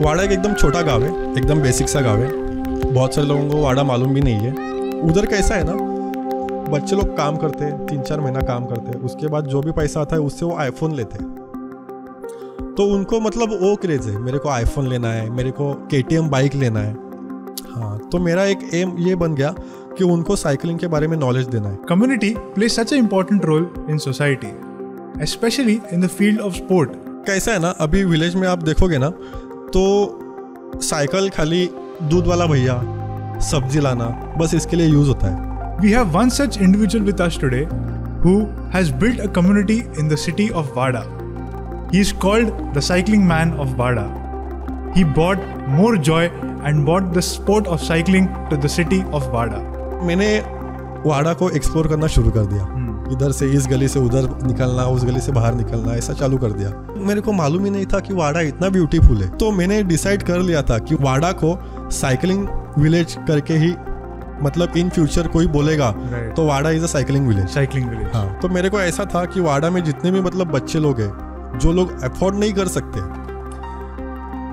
वाड़ा एक एकदम छोटा गाँव है एकदम बेसिक सा गाँव है बहुत सारे लोगों को वाड़ा मालूम भी नहीं है उधर कैसा है ना बच्चे लोग काम करते हैं तीन चार महीना काम करते हैं उसके बाद जो भी पैसा आता है उससे वो आईफोन लेते हैं तो उनको मतलब वो क्रेज़ है मेरे को आईफोन लेना है मेरे को के बाइक लेना है हाँ तो मेरा एक एम ये बन गया कि उनको साइकिलिंग के बारे में नॉलेज देना है community play such a role in society specially in the field of sport कैसा है ना अभी विलेज में आप देखोगे ना तो साइकिल खाली दूध वाला भैया सब्जी लाना बस इसके लिए यूज होता है we have one such individual with us today who has built a community in the city of Wada he is called the cycling man of Wada he brought more joy and brought the sport of cycling to the city of Wada मैंने वाडा को explore करना शुरू कर दिया hmm. इधर से इस गली से उधर निकलना उस गली से बाहर निकलना ऐसा चालू कर दिया मेरे को मालूम ही नहीं था कि वाड़ा इतना ब्यूटीफुल है तो मैंने डिसाइड कर लिया था कि वाड़ा को साइकिलिंग विलेज करके ही मतलब इन फ्यूचर कोई बोलेगा right. तो Wada is a cycling village cycling village हाँ तो मेरे को ऐसा था कि वाड़ा में जितने भी मतलब बच्चे लोग हैं जो लोग अफोर्ड नहीं कर सकते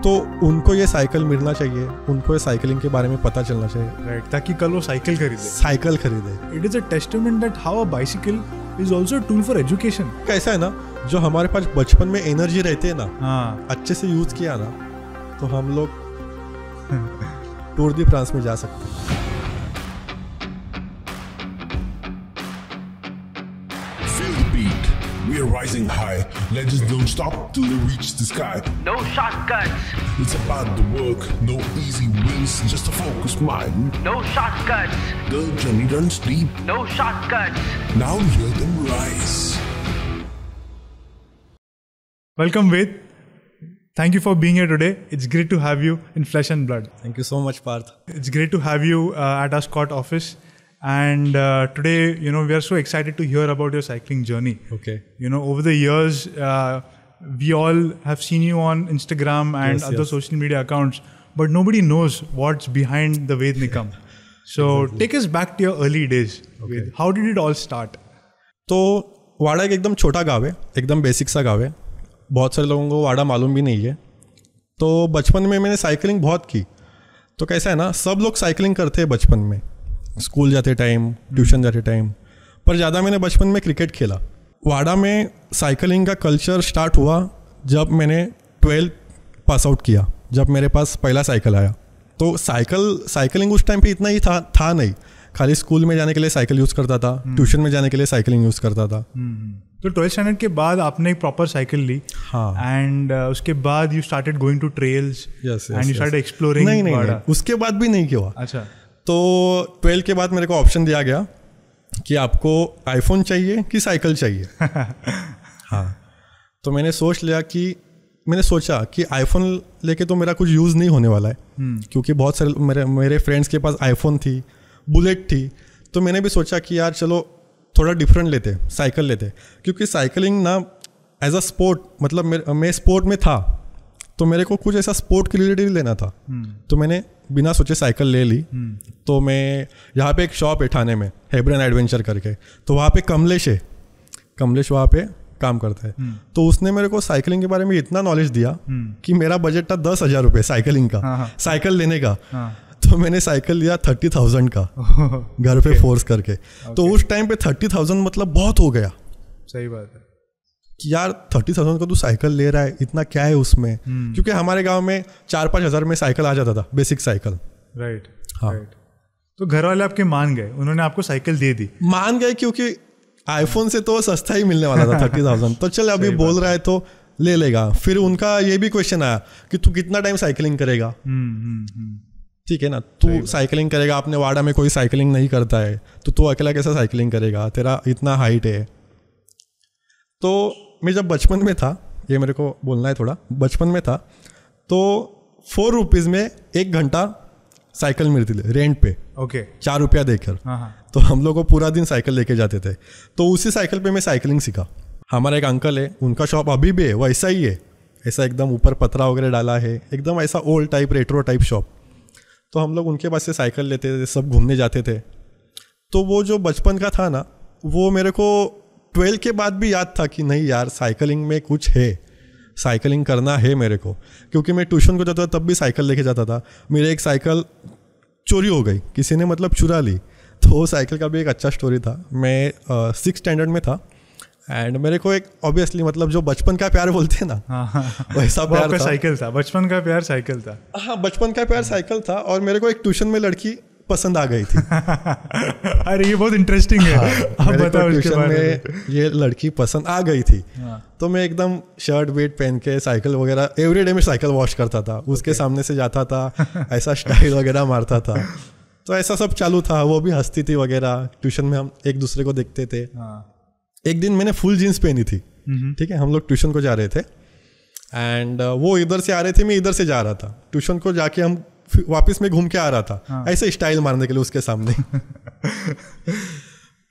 तो उनको ये साइकिल मिलना चाहिए उनको ये साइकिलिंग के बारे में पता चलना चाहिए राइट ताकि कल वो साइकिल खरीदे साइकिल खरीदे it is a testament that how a bicycle is also tool for education कैसा है ना जो हमारे पास बचपन में एनर्जी रहती है ना हाँ अच्छे से यूज किया ना तो हम लोग टूर दी फ्रांस में जा सकते हैं rising high. Legends don't stop till they reach the sky. No shortcuts. It's about the work, no easy wins, just a focused mind. No shortcuts. The journey runs deep. No shortcuts. Now hear them rise. Welcome, Ved. Thank you for being here today. It's great to have you in flesh and blood. Thank you so much, Parth. It's great to have you uh, at our Scott office. and uh, today you know we are so excited to hear about your cycling journey okay you know over the years uh, we all have seen you on instagram and yes, other yes. social media accounts but nobody knows what's behind the ved nikam so exactly. take us back to your early days okay. Ved. how did it all start तो वाड़ा एक एकदम छोटा गाँव है एकदम basic सा गाँव है बहुत सारे लोगों को वाड़ा मालूम भी नहीं है तो बचपन में मैंने साइकिलिंग बहुत की तो कैसा है ना सब लोग साइकिलिंग करते हैं बचपन में स्कूल जाते टाइम ट्यूशन जाते टाइम पर ज़्यादा मैंने बचपन में क्रिकेट खेला वाड़ा में साइकिलिंग का कल्चर स्टार्ट हुआ जब मैंने ट्वेल्थ पास आउट किया जब मेरे पास पहला साइकिल आया तो साइकिल साइकिलिंग उस टाइम पे इतना ही था था नहीं खाली स्कूल में जाने के लिए साइकिल यूज़ करता था ट्यूशन हम्म। में जाने के लिए साइकिलिंग यूज़ करता था हम्म, हम्म। तो ट्वेल्थ स्टैंडर्ड के बाद आपने एक प्रॉपर साइकिल ली हाँ एंड uh, उसके बाद you started going to trails and you started exploring नहीं नहीं उसके बाद भी नहीं किया अच्छा तो ट्वेल्व के बाद मेरे को ऑप्शन दिया गया कि आपको आईफोन चाहिए कि साइकिल चाहिए हाँ तो मैंने सोच लिया कि मैंने सोचा कि आईफोन लेके तो मेरा कुछ यूज़ नहीं होने वाला है हम्म। क्योंकि बहुत सारे मेरे मेरे फ्रेंड्स के पास आईफोन थी बुलेट थी तो मैंने भी सोचा कि यार चलो थोड़ा डिफरेंट लेते साइकिल लेते क्योंकि साइकिलिंग ना एज अ स्पोर्ट मतलब मैं स्पोर्ट में था तो मेरे को कुछ ऐसा स्पोर्ट के रिलेटेड लेना था हम्म। तो मैंने बिना सोचे साइकिल ले ली हम्म। तो मैं यहाँ पे एक शॉप है ठाने में हेब्रन एडवेंचर करके तो वहाँ पे कमलेश है कमलेश वहाँ पे काम करता है हम्म। तो उसने मेरे को साइकिलिंग के बारे में इतना नॉलेज दिया कि मेरा बजट था दस हज़ार रुपये साइकिलिंग का साइकिल हाँ, हाँ। लेने का हाँ। तो मैंने साइकिल लिया थर्टी थाउजेंड का घर पे फोर्स करके तो उस टाइम पे थर्टी थाउजेंड मतलब बहुत हो गया सही बात है कि यार थर्टी थाउजेंड का तू साइकिल ले रहा है इतना क्या है उसमें hmm. क्योंकि हमारे गांव में चार पाँच हज़ार में साइकिल आ जाता था बेसिक साइकिल राइट हाँ तो घर वाले आपके मान गए उन्होंने आपको साइकिल दे दी मान गए क्योंकि आईफोन से तो सस्ता ही मिलने वाला था थर्टी थाउजेंड तो चल अभी बोल रहा है तो ले लेगा फिर उनका ये भी क्वेश्चन आया कि तू कितना टाइम साइकिलिंग करेगा हम्म, हम्म, ठीक है ना तू साइकिलिंग करेगा अपने वाड़ा में कोई साइकिलिंग नहीं करता है तो तू अकेला कैसा साइकिलिंग करेगा तेरा इतना हाइट है तो मैं जब बचपन में था ये मेरे को बोलना है थोड़ा बचपन में था तो फोर रुपीज़ में एक घंटा साइकिल मिलती थी रेंट पे ओके okay. चार रुपया देकर हाँ, हाँ। तो हम लोग को पूरा दिन साइकिल लेके जाते थे तो उसी साइकिल पे मैं साइकिलिंग सीखा हमारा एक अंकल है उनका शॉप अभी भी है वैसा ही है ऐसा एकदम ऊपर पतरा वगैरह डाला है एकदम ऐसा old type retro type shop तो हम लोग उनके पास से साइकिल लेते थे सब घूमने जाते थे तो वो जो बचपन का था ना वो मेरे को ट्वेल्व के बाद भी याद था कि नहीं यार साइकिलिंग में कुछ है साइकिलिंग करना है मेरे को क्योंकि मैं ट्यूशन को जाता था तब भी साइकिल लेके जाता था मेरे एक साइकिल चोरी हो गई किसी ने मतलब चुरा ली तो वो साइकिल का भी एक अच्छा स्टोरी था मैं सिक्स स्टैंडर्ड में था एंड मेरे को एक ऑब्वियसली मतलब जो बचपन का प्यार बोलते हैं ना हाँ, हाँ, हाँ। वैसा प्यार था साइकिल था बचपन का प्यार साइकिल था हाँ बचपन का प्यार साइकिल था और मेरे को एक ट्यूशन में लड़की पसंद आ गई थी अरे ये बहुत इंटरेस्टिंग है हाँ, आप बताओ इसके बारे में ये लड़की पसंद आ गई थी हाँ. तो मैं एकदम शर्ट वेट पहन के साइकिल वगैरह एवरी डे में साइकिल वॉश करता था उसके okay. सामने से जाता था ऐसा स्टाइल वगैरह मारता था तो ऐसा सब चालू था वो भी हंसती थी वगैरह ट्यूशन में हम एक दूसरे को देखते थे हाँ। एक दिन मैंने फुल जीन्स पहनी थी ठीक है हम लोग ट्यूशन को जा रहे थे एंड uh, वो इधर से आ रहे थे मैं इधर से जा रहा था ट्यूशन को जाके हम वापस में घूम के आ रहा था हाँ. ऐसे स्टाइल मारने के लिए उसके सामने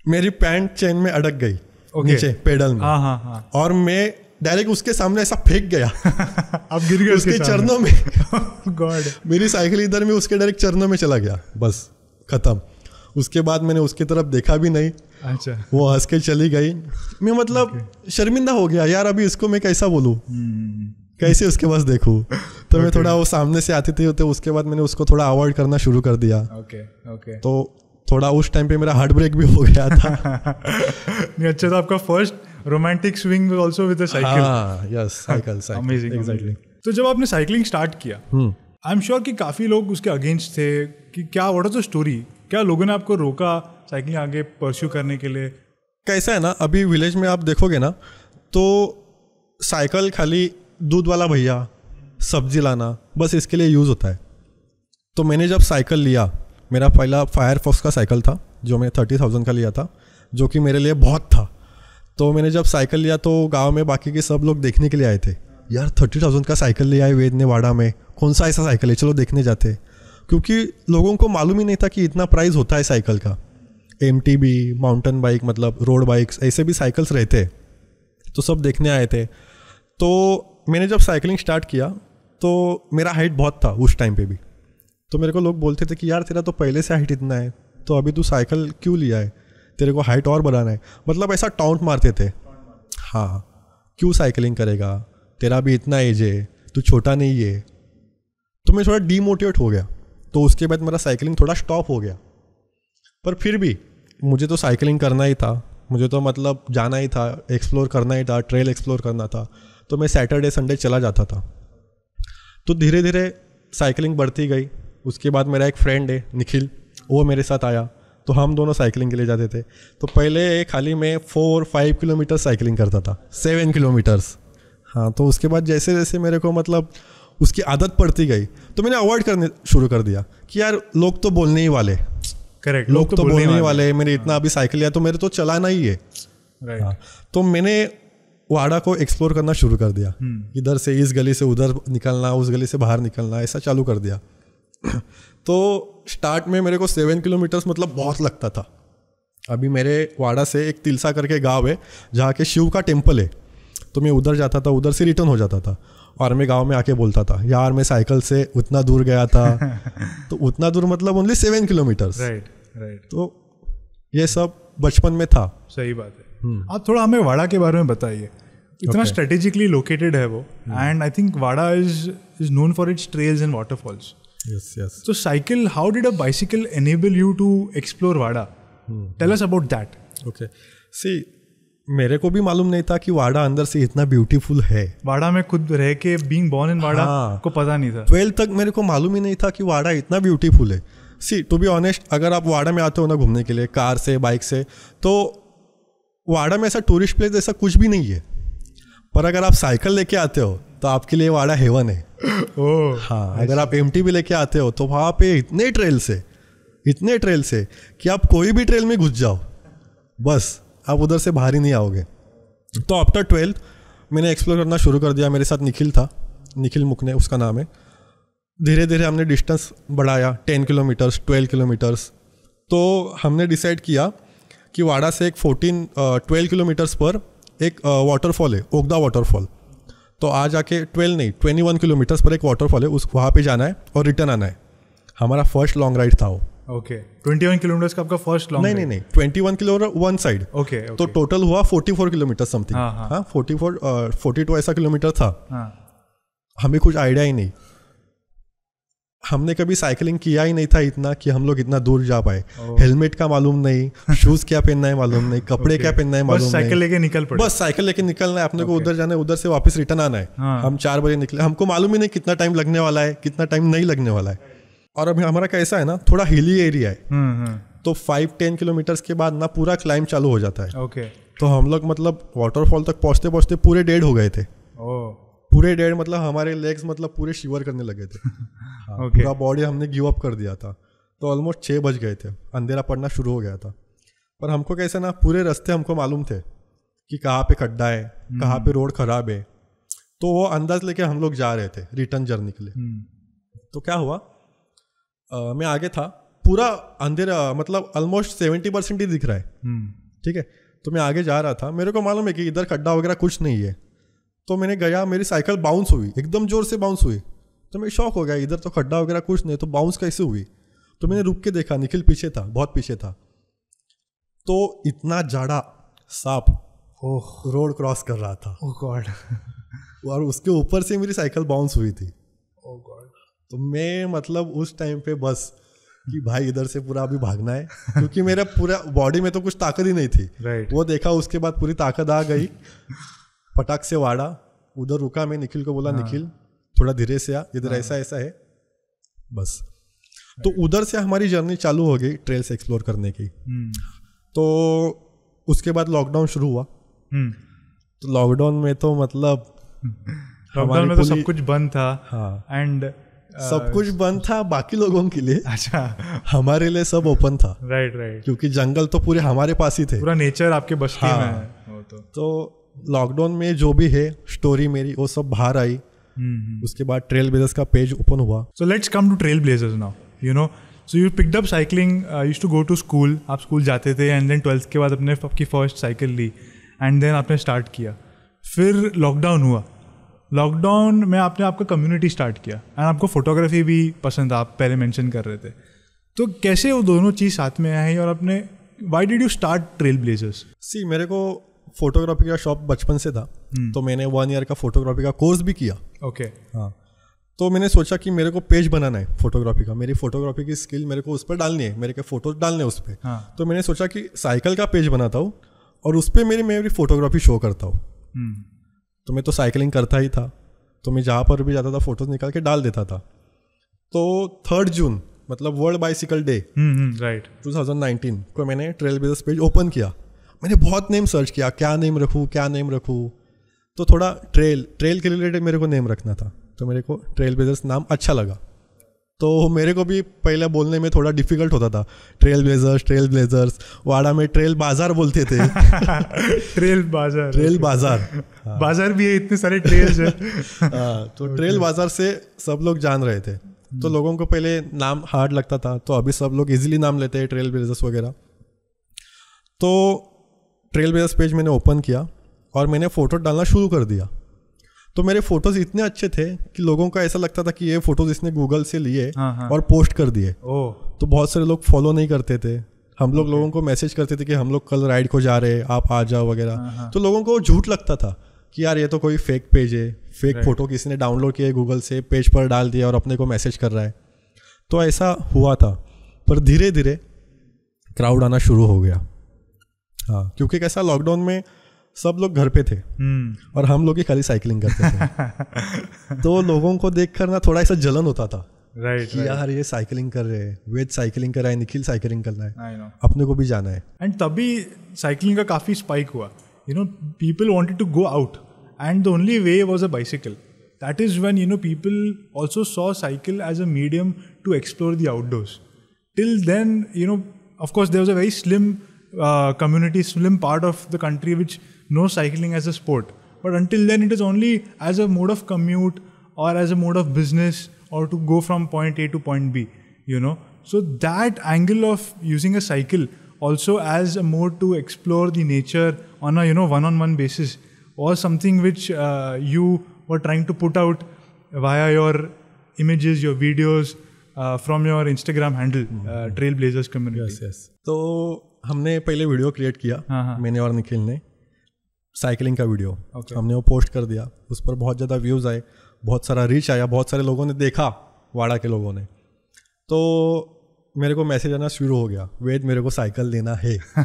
मेरी पैंट चेन में अटक गई okay. नीचे पेडल में हाँ, हाँ. हाँ। और मैं डायरेक्ट उसके सामने ऐसा फेंक गया अब गिर गया उसके चरणों में गॉड मेरी साइकिल इधर में उसके डायरेक्ट चरणों में चला गया बस खत्म उसके बाद मैंने उसकी तरफ देखा भी नहीं अच्छा वो हंस के चली गई मैं मतलब okay. शर्मिंदा हो गया यार अभी इसको मैं कैसा बोलूँ hmm. हम्म, हम्म, हम्म। कैसे उसके पास देखूँ तो मैं थोड़ा वो सामने से आती थी तो उसके बाद मैंने उसको थोड़ा अवॉइड करना शुरू कर दिया ओके ओके तो थोड़ा उस टाइम पे मेरा हार्ट ब्रेक भी हो गया था नहीं अच्छा तो आपका first romantic swing also with cycle yes cycle amazing exactly तो जब आपने साइकिलिंग स्टार्ट किया आई एम श्योर कि काफ़ी लोग उसके अगेंस्ट थे कि क्या वॉट इज द स्टोरी क्या लोगों ने आपको रोका साइकिलिंग आगे परस्यू करने के लिए कैसा है ना अभी विलेज में आप देखोगे ना तो साइकिल खाली दूध वाला भैया सब्जी लाना बस इसके लिए यूज़ होता है तो मैंने जब साइकिल लिया मेरा पहला फायरफॉक्स का साइकिल था जो मैं थर्टी थाउजेंड का लिया था जो कि मेरे लिए बहुत था तो मैंने जब साइकिल लिया तो गांव में बाकी के सब लोग देखने के लिए आए थे यार थर्टी थाउजेंड का साइकिल लिया है वेद ने वाड़ा में कौन सा ऐसा साइकिल है चलो देखने जाते क्योंकि लोगों को मालूम ही नहीं था कि इतना प्राइस होता है साइकिल का एम माउंटेन बाइक मतलब रोड बाइक्स ऐसे भी साइकिल्स रहते तो सब देखने आए थे तो मैंने जब साइकिलिंग स्टार्ट किया तो मेरा हाइट बहुत था उस टाइम पे भी तो मेरे को लोग बोलते थे कि यार तेरा तो पहले से हाइट इतना है तो अभी तू साइकिल क्यों लिया है तेरे को हाइट और बढ़ाना है मतलब ऐसा टाउंट मारते थे हाँ क्यों साइकिलिंग करेगा तेरा भी इतना एज है तू छोटा नहीं है तो मैं थोड़ा डीमोटिवेट हो गया तो उसके बाद मेरा साइकिलिंग थोड़ा स्टॉप हो गया पर फिर भी मुझे तो साइकिलिंग करना ही था मुझे तो मतलब जाना ही था एक्सप्लोर करना ही था ट्रेल एक्सप्लोर करना था तो मैं सैटरडे संडे चला जाता था तो धीरे धीरे साइकिलिंग बढ़ती गई उसके बाद मेरा एक फ्रेंड है निखिल वो मेरे साथ आया तो हम दोनों साइकिलिंग के लिए जाते थे तो पहले खाली मैं फोर फाइव किलोमीटर साइकिलिंग करता था सेवन किलोमीटर्स हाँ तो उसके बाद जैसे जैसे मेरे को मतलब उसकी आदत पड़ती गई तो मैंने अवॉइड करने शुरू कर दिया कि यार लोग तो बोलने ही वाले करेक्ट लोग, लोग तो, तो बोलने ही वाले, वाले। मैंने इतना अभी साइकिल लिया तो मेरे तो चलाना ही है हाँ, तो मैंने वाड़ा को एक्सप्लोर करना शुरू कर दिया हम्म। इधर से इस गली से उधर निकलना उस गली से बाहर निकलना ऐसा चालू कर दिया तो स्टार्ट में मेरे को सेवन किलोमीटर्स मतलब बहुत लगता था अभी मेरे वाड़ा से एक तिलसा करके गांव है जहाँ के शिव का टेम्पल है तो मैं उधर जाता था उधर से रिटर्न हो जाता था और मैं गांव में आके बोलता था यार मैं साइकिल से उतना दूर गया था तो उतना दूर मतलब only seven kilometres right right तो ये सब बचपन में था सही बात है हम्म। आप थोड़ा हमें वाड़ा के बारे में बताइए इतना स्ट्रेटेजिकली लोकेटेड है वो and I think Wada is is known for its trails and waterfalls so cycle how did a bicycle enable you to explore Wada tell us about that okay see मेरे को भी मालूम नहीं था कि वाड़ा अंदर से इतना ब्यूटीफुल है वाड़ा में खुद रह के बीइंग बोर्न इन वाड़ा हाँ, को पता नहीं था ट्वेल्थ तक मेरे को मालूम ही नहीं था कि वाड़ा इतना ब्यूटीफुल है सी टू बी ऑनेस्ट अगर आप वाड़ा में आते हो ना घूमने के लिए कार से बाइक से तो वाड़ा में ऐसा टूरिस्ट प्लेस ऐसा कुछ भी नहीं है पर अगर आप साइकिल लेके आते हो तो आपके लिए वाड़ा हेवन है ओ, हाँ अगर आप एम भी लेके आते हो तो वहाँ पे इतने ट्रेल से इतने ट्रेल से कि आप कोई भी ट्रेल में घुस जाओ बस आप उधर से बाहर ही नहीं आओगे तो आफ्टर ट्वेल्थ मैंने एक्सप्लोर करना शुरू कर दिया मेरे साथ निखिल था निखिल मुकने उसका नाम है धीरे धीरे हमने डिस्टेंस बढ़ाया टेन किलोमीटर्स ट्वेल्व किलोमीटर्स तो हमने डिसाइड किया कि वाड़ा से एक फोर्टीन ट्वेल्व किलोमीटर्स पर एक वाटरफॉल है ओगदा वाटरफॉल तो आ जाके ट्वेल्व नहीं ट्वेंटी वन किलोमीटर्स पर एक वाटरफॉल है उस वहाँ पे जाना है और रिटर्न आना है हमारा फर्स्ट लॉन्ग राइड था वो ओके ट्वेंटी वन किलोमीटर का आपका फर्स्ट लॉन्ग नहीं नहीं नहीं twenty one kilometre one side okay तो टोटल हुआ फोर्टी फोर किलोमीटर समथिंग हाँ फोर्टी फोर फोर्टी टू ऐसा किलोमीटर था हाँ. हमें कुछ आइडिया ही नहीं हमने कभी साइकिलिंग किया ही नहीं था इतना कि हम लोग इतना दूर जा पाए हेलमेट का मालूम नहीं शूज क्या पहनना है मालूम नहीं कपड़े क्या पहनना है मालूम नहीं लेके निकल पड़े बस साइकिल लेके निकलना है अपने को उधर जाना है उधर से वापस रिटर्न आना है हाँ। हम चार बजे निकले हमको मालूम ही नहीं कितना टाइम लगने वाला है कितना टाइम नहीं लगने वाला है और अभी हमारा कैसा है ना थोड़ा हिली एरिया है हम्म, हम्म। तो फाइव टेन किलोमीटर के बाद ना पूरा क्लाइंब चालू हो जाता है ओके तो हम लोग मतलब वाटरफॉल तक पहुंचते पहुंचते पूरे डेढ़ हो गए थे पूरे डेढ़ मतलब हमारे लेग्स मतलब पूरे शिवर करने लगे थे हाँ, okay. पूरा बॉडी हमने गिव अप कर दिया था तो ऑलमोस्ट छः बज गए थे अंधेरा पड़ना शुरू हो गया था पर हमको कैसे ना पूरे रास्ते हमको मालूम थे कि कहाँ पे खड्डा है हम्म। कहाँ पे रोड खराब है तो वो अंदाज लेके हम लोग जा रहे थे रिटर्न जर्नी के लिए हम्म। तो क्या हुआ आ, मैं आगे था पूरा अंधेरा मतलब ऑलमोस्ट सेवेंटी परसेंट ही दिख रहा है हम्म। ठीक है तो मैं आगे जा रहा था मेरे को मालूम है कि इधर खड्डा वगैरह कुछ नहीं है तो मैंने गया मेरी साइकिल बाउंस हुई एकदम ज़ोर से बाउंस हुई तो मैं शौक हो गया इधर तो खड्डा वगैरह कुछ नहीं तो बाउंस कैसे हुई तो मैंने रुक के देखा निखिल पीछे था बहुत पीछे था तो इतना जाड़ा सांप ओह रोड क्रॉस कर रहा था ओह गॉड और उसके ऊपर से मेरी साइकिल बाउंस हुई थी ओह गॉड तो मैं मतलब उस टाइम पे बस कि भाई इधर से पूरा अभी भागना है क्योंकि मेरा पूरा बॉडी में तो कुछ ताकत ही नहीं थी right. वो देखा उसके बाद पूरी ताकत आ गई फटाक से वाड़ा उधर रुका मैं निखिल को बोला हाँ। निखिल थोड़ा धीरे से आ इधर हाँ। ऐसा ऐसा है बस तो उधर से हमारी जर्नी चालू हो गई ट्रेल्स एक्सप्लोर करने की हम्म। तो उसके बाद लॉकडाउन शुरू हुआ हम्म। तो लॉकडाउन में तो मतलब लॉकडाउन में तो सब कुछ बंद था एंड हाँ एंड सब uh, कुछ बंद था बाकी लोगों के लिए अच्छा हमारे लिए सब ओपन था राइट राइट क्योंकि जंगल तो पूरे हमारे पास ही थे पूरा नेचर आपके बस हाँ, में है तो, तो लॉकडाउन में जो भी है स्टोरी मेरी वो सब बाहर आई हम्म, हम्म। उसके बाद ट्रेल ब्लेजर्स का पेज ओपन हुआ so let's come to Trail Blazers now you know so you picked up cycling use to go to school आप स्कूल जाते थे एंड देन ट्वेल्थ के बाद अपने आपकी फर्स्ट साइकिल ली एंड देन आपने स्टार्ट किया फिर लॉकडाउन हुआ लॉकडाउन में आपने आपका कम्युनिटी स्टार्ट किया एंड आपको फोटोग्राफी भी पसंद आप पहले मेंशन कर रहे थे तो कैसे वो दोनों चीज़ साथ में आई और आपने why did you start Trail Blazers see मेरे को फोटोग्राफी का शौक बचपन से था हम्म। तो मैंने वन ईयर का फोटोग्राफी का कोर्स भी किया ओके हाँ तो मैंने सोचा कि मेरे को पेज बनाना है फोटोग्राफी का मेरी फोटोग्राफी की स्किल मेरे को उस पर डालनी है मेरे के फोटोज डालने उस पर हाँ. तो मैंने सोचा कि साइकिल का पेज बनाता हूँ और उस पर मेरी मेरी फोटोग्राफी शो करता हूँ हम्म। तो मैं तो साइकिलिंग करता ही था तो मैं जहाँ पर भी जाता था फोटोज निकाल के डाल देता था तो थर्ड जून मतलब वर्ल्ड बाइसिकल डे राइट टू को मैंने ट्रेल बिजनेस पेज ओपन किया मैंने बहुत नेम सर्च किया क्या नेम रखूँ क्या नेम रखूँ तो थोड़ा ट्रेल ट्रेल के रिलेटेड मेरे को नेम रखना था तो मेरे को ट्रेल ब्लेजर्स नाम अच्छा लगा तो मेरे को भी पहले बोलने में थोड़ा डिफिकल्ट होता था Trail Blazers Trail Blazers Wada में ट्रेल बाजार बोलते थे ट्रेल बाजार ट्रेल बाजार हाँ। बाजार भी है इतने सारे ट्रेल हाँ तो ट्रेल बाजार से सब लोग जान रहे थे तो hmm. लोगों को पहले नाम हार्ड लगता था तो अभी सब लोग इजीली नाम लेते हैं ट्रेल ब्लेजर्स वगैरह तो ट्रेल बेस पेज मैंने ओपन किया और मैंने फ़ोटो डालना शुरू कर दिया तो मेरे फोटोज इतने अच्छे थे कि लोगों का ऐसा लगता था कि ये फोटोज इसने गूगल से लिए हाँ, हाँ। और पोस्ट कर दिए तो बहुत सारे लोग फॉलो नहीं करते थे हम लोग लोगों को मैसेज करते थे कि हम लोग कल राइड को जा रहे हैं आप आ जाओ वगैरह हाँ, तो लोगों को झूठ लगता था कि यार ये तो कोई फेक पेज है फेक फोटो किसी ने डाउनलोड किया है गूगल से पेज पर डाल दिया और अपने को मैसेज कर रहा है तो ऐसा हुआ था पर धीरे धीरे क्राउड आना शुरू हो गया हाँ क्योंकि कैसा लॉकडाउन में सब लोग घर पे थे हम्म। और हम लोग ही खाली साइकिलिंग करते थे तो लोगों को देख कर ना थोड़ा ऐसा जलन होता था राइट right, right. यार ये साइकिलिंग कर रहे हैं वेद साइकिलिंग कर रहा है निखिल साइकिलिंग करना है अपने को भी जाना है एंड तभी साइकिलिंग का काफ़ी स्पाइक हुआ you know people wanted to go out and the only way was a bicycle that is when you know people also saw cycle as a medium to explore the outdoors till then you know of course there was a very slim Uh, community, slim part of the country which knows cycling as a sport. But until then, it is only as a mode of commute or as a mode of business or to go from point A to point B, you know. So that angle of using a cycle also as a mode to explore the nature on a you know one-on-one basis or something which uh, you were trying to put out via your images, your videos uh, from your Instagram handle, uh, mm-hmm. uh, Trailblazers Community. Yes, yes. So हमने पहले video create किया हाँ, हाँ। मैंने और निखिल ने cycling का video okay. हमने वो पोस्ट कर दिया उस पर बहुत ज़्यादा व्यूज़ आए बहुत सारा रीच आया बहुत सारे लोगों ने देखा वाड़ा के लोगों ने तो मेरे को मैसेज आना शुरू हो गया वेद मेरे को साइकिल देना है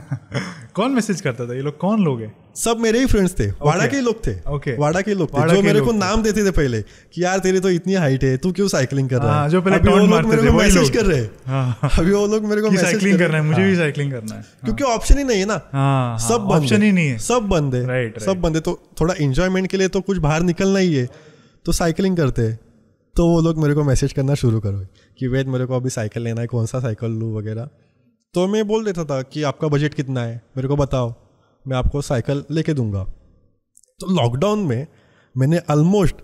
कौन मैसेज करता था ये लोग कौन लोग हैं सब मेरे ही फ्रेंड्स थे okay. वाड़ा के लोग थे okay. वाड़ा के लोग थे जो मेरे को नाम देते थे पहले कि यार तेरी तो इतनी हाइट है तू क्यों साइकिलिंग कर रहा है हाँ, जो पहले हाँ। अभी वो लोग मेरे को मैसेज कर रहे हैं अभी वो लोग मेरे को साइकिलिंग मुझे भी साइकिलिंग करना है हाँ। क्योंकि ऑप्शन ही नहीं है ना सब ऑप्शन ही नहीं है सब बंद है सब बंद है तो थोड़ा इंजॉयमेंट के लिए तो कुछ बाहर निकलना ही है तो साइकिलिंग करते हैं तो वो लोग मेरे को मैसेज करना शुरू करो कि वेद मेरे को अभी साइकिल लेना है कौन सा साइकिल लूँ वगैरह तो मैं बोल देता था कि आपका बजट कितना है मेरे को बताओ मैं आपको साइकिल लेके दूंगा तो लॉकडाउन में मैंने ऑलमोस्ट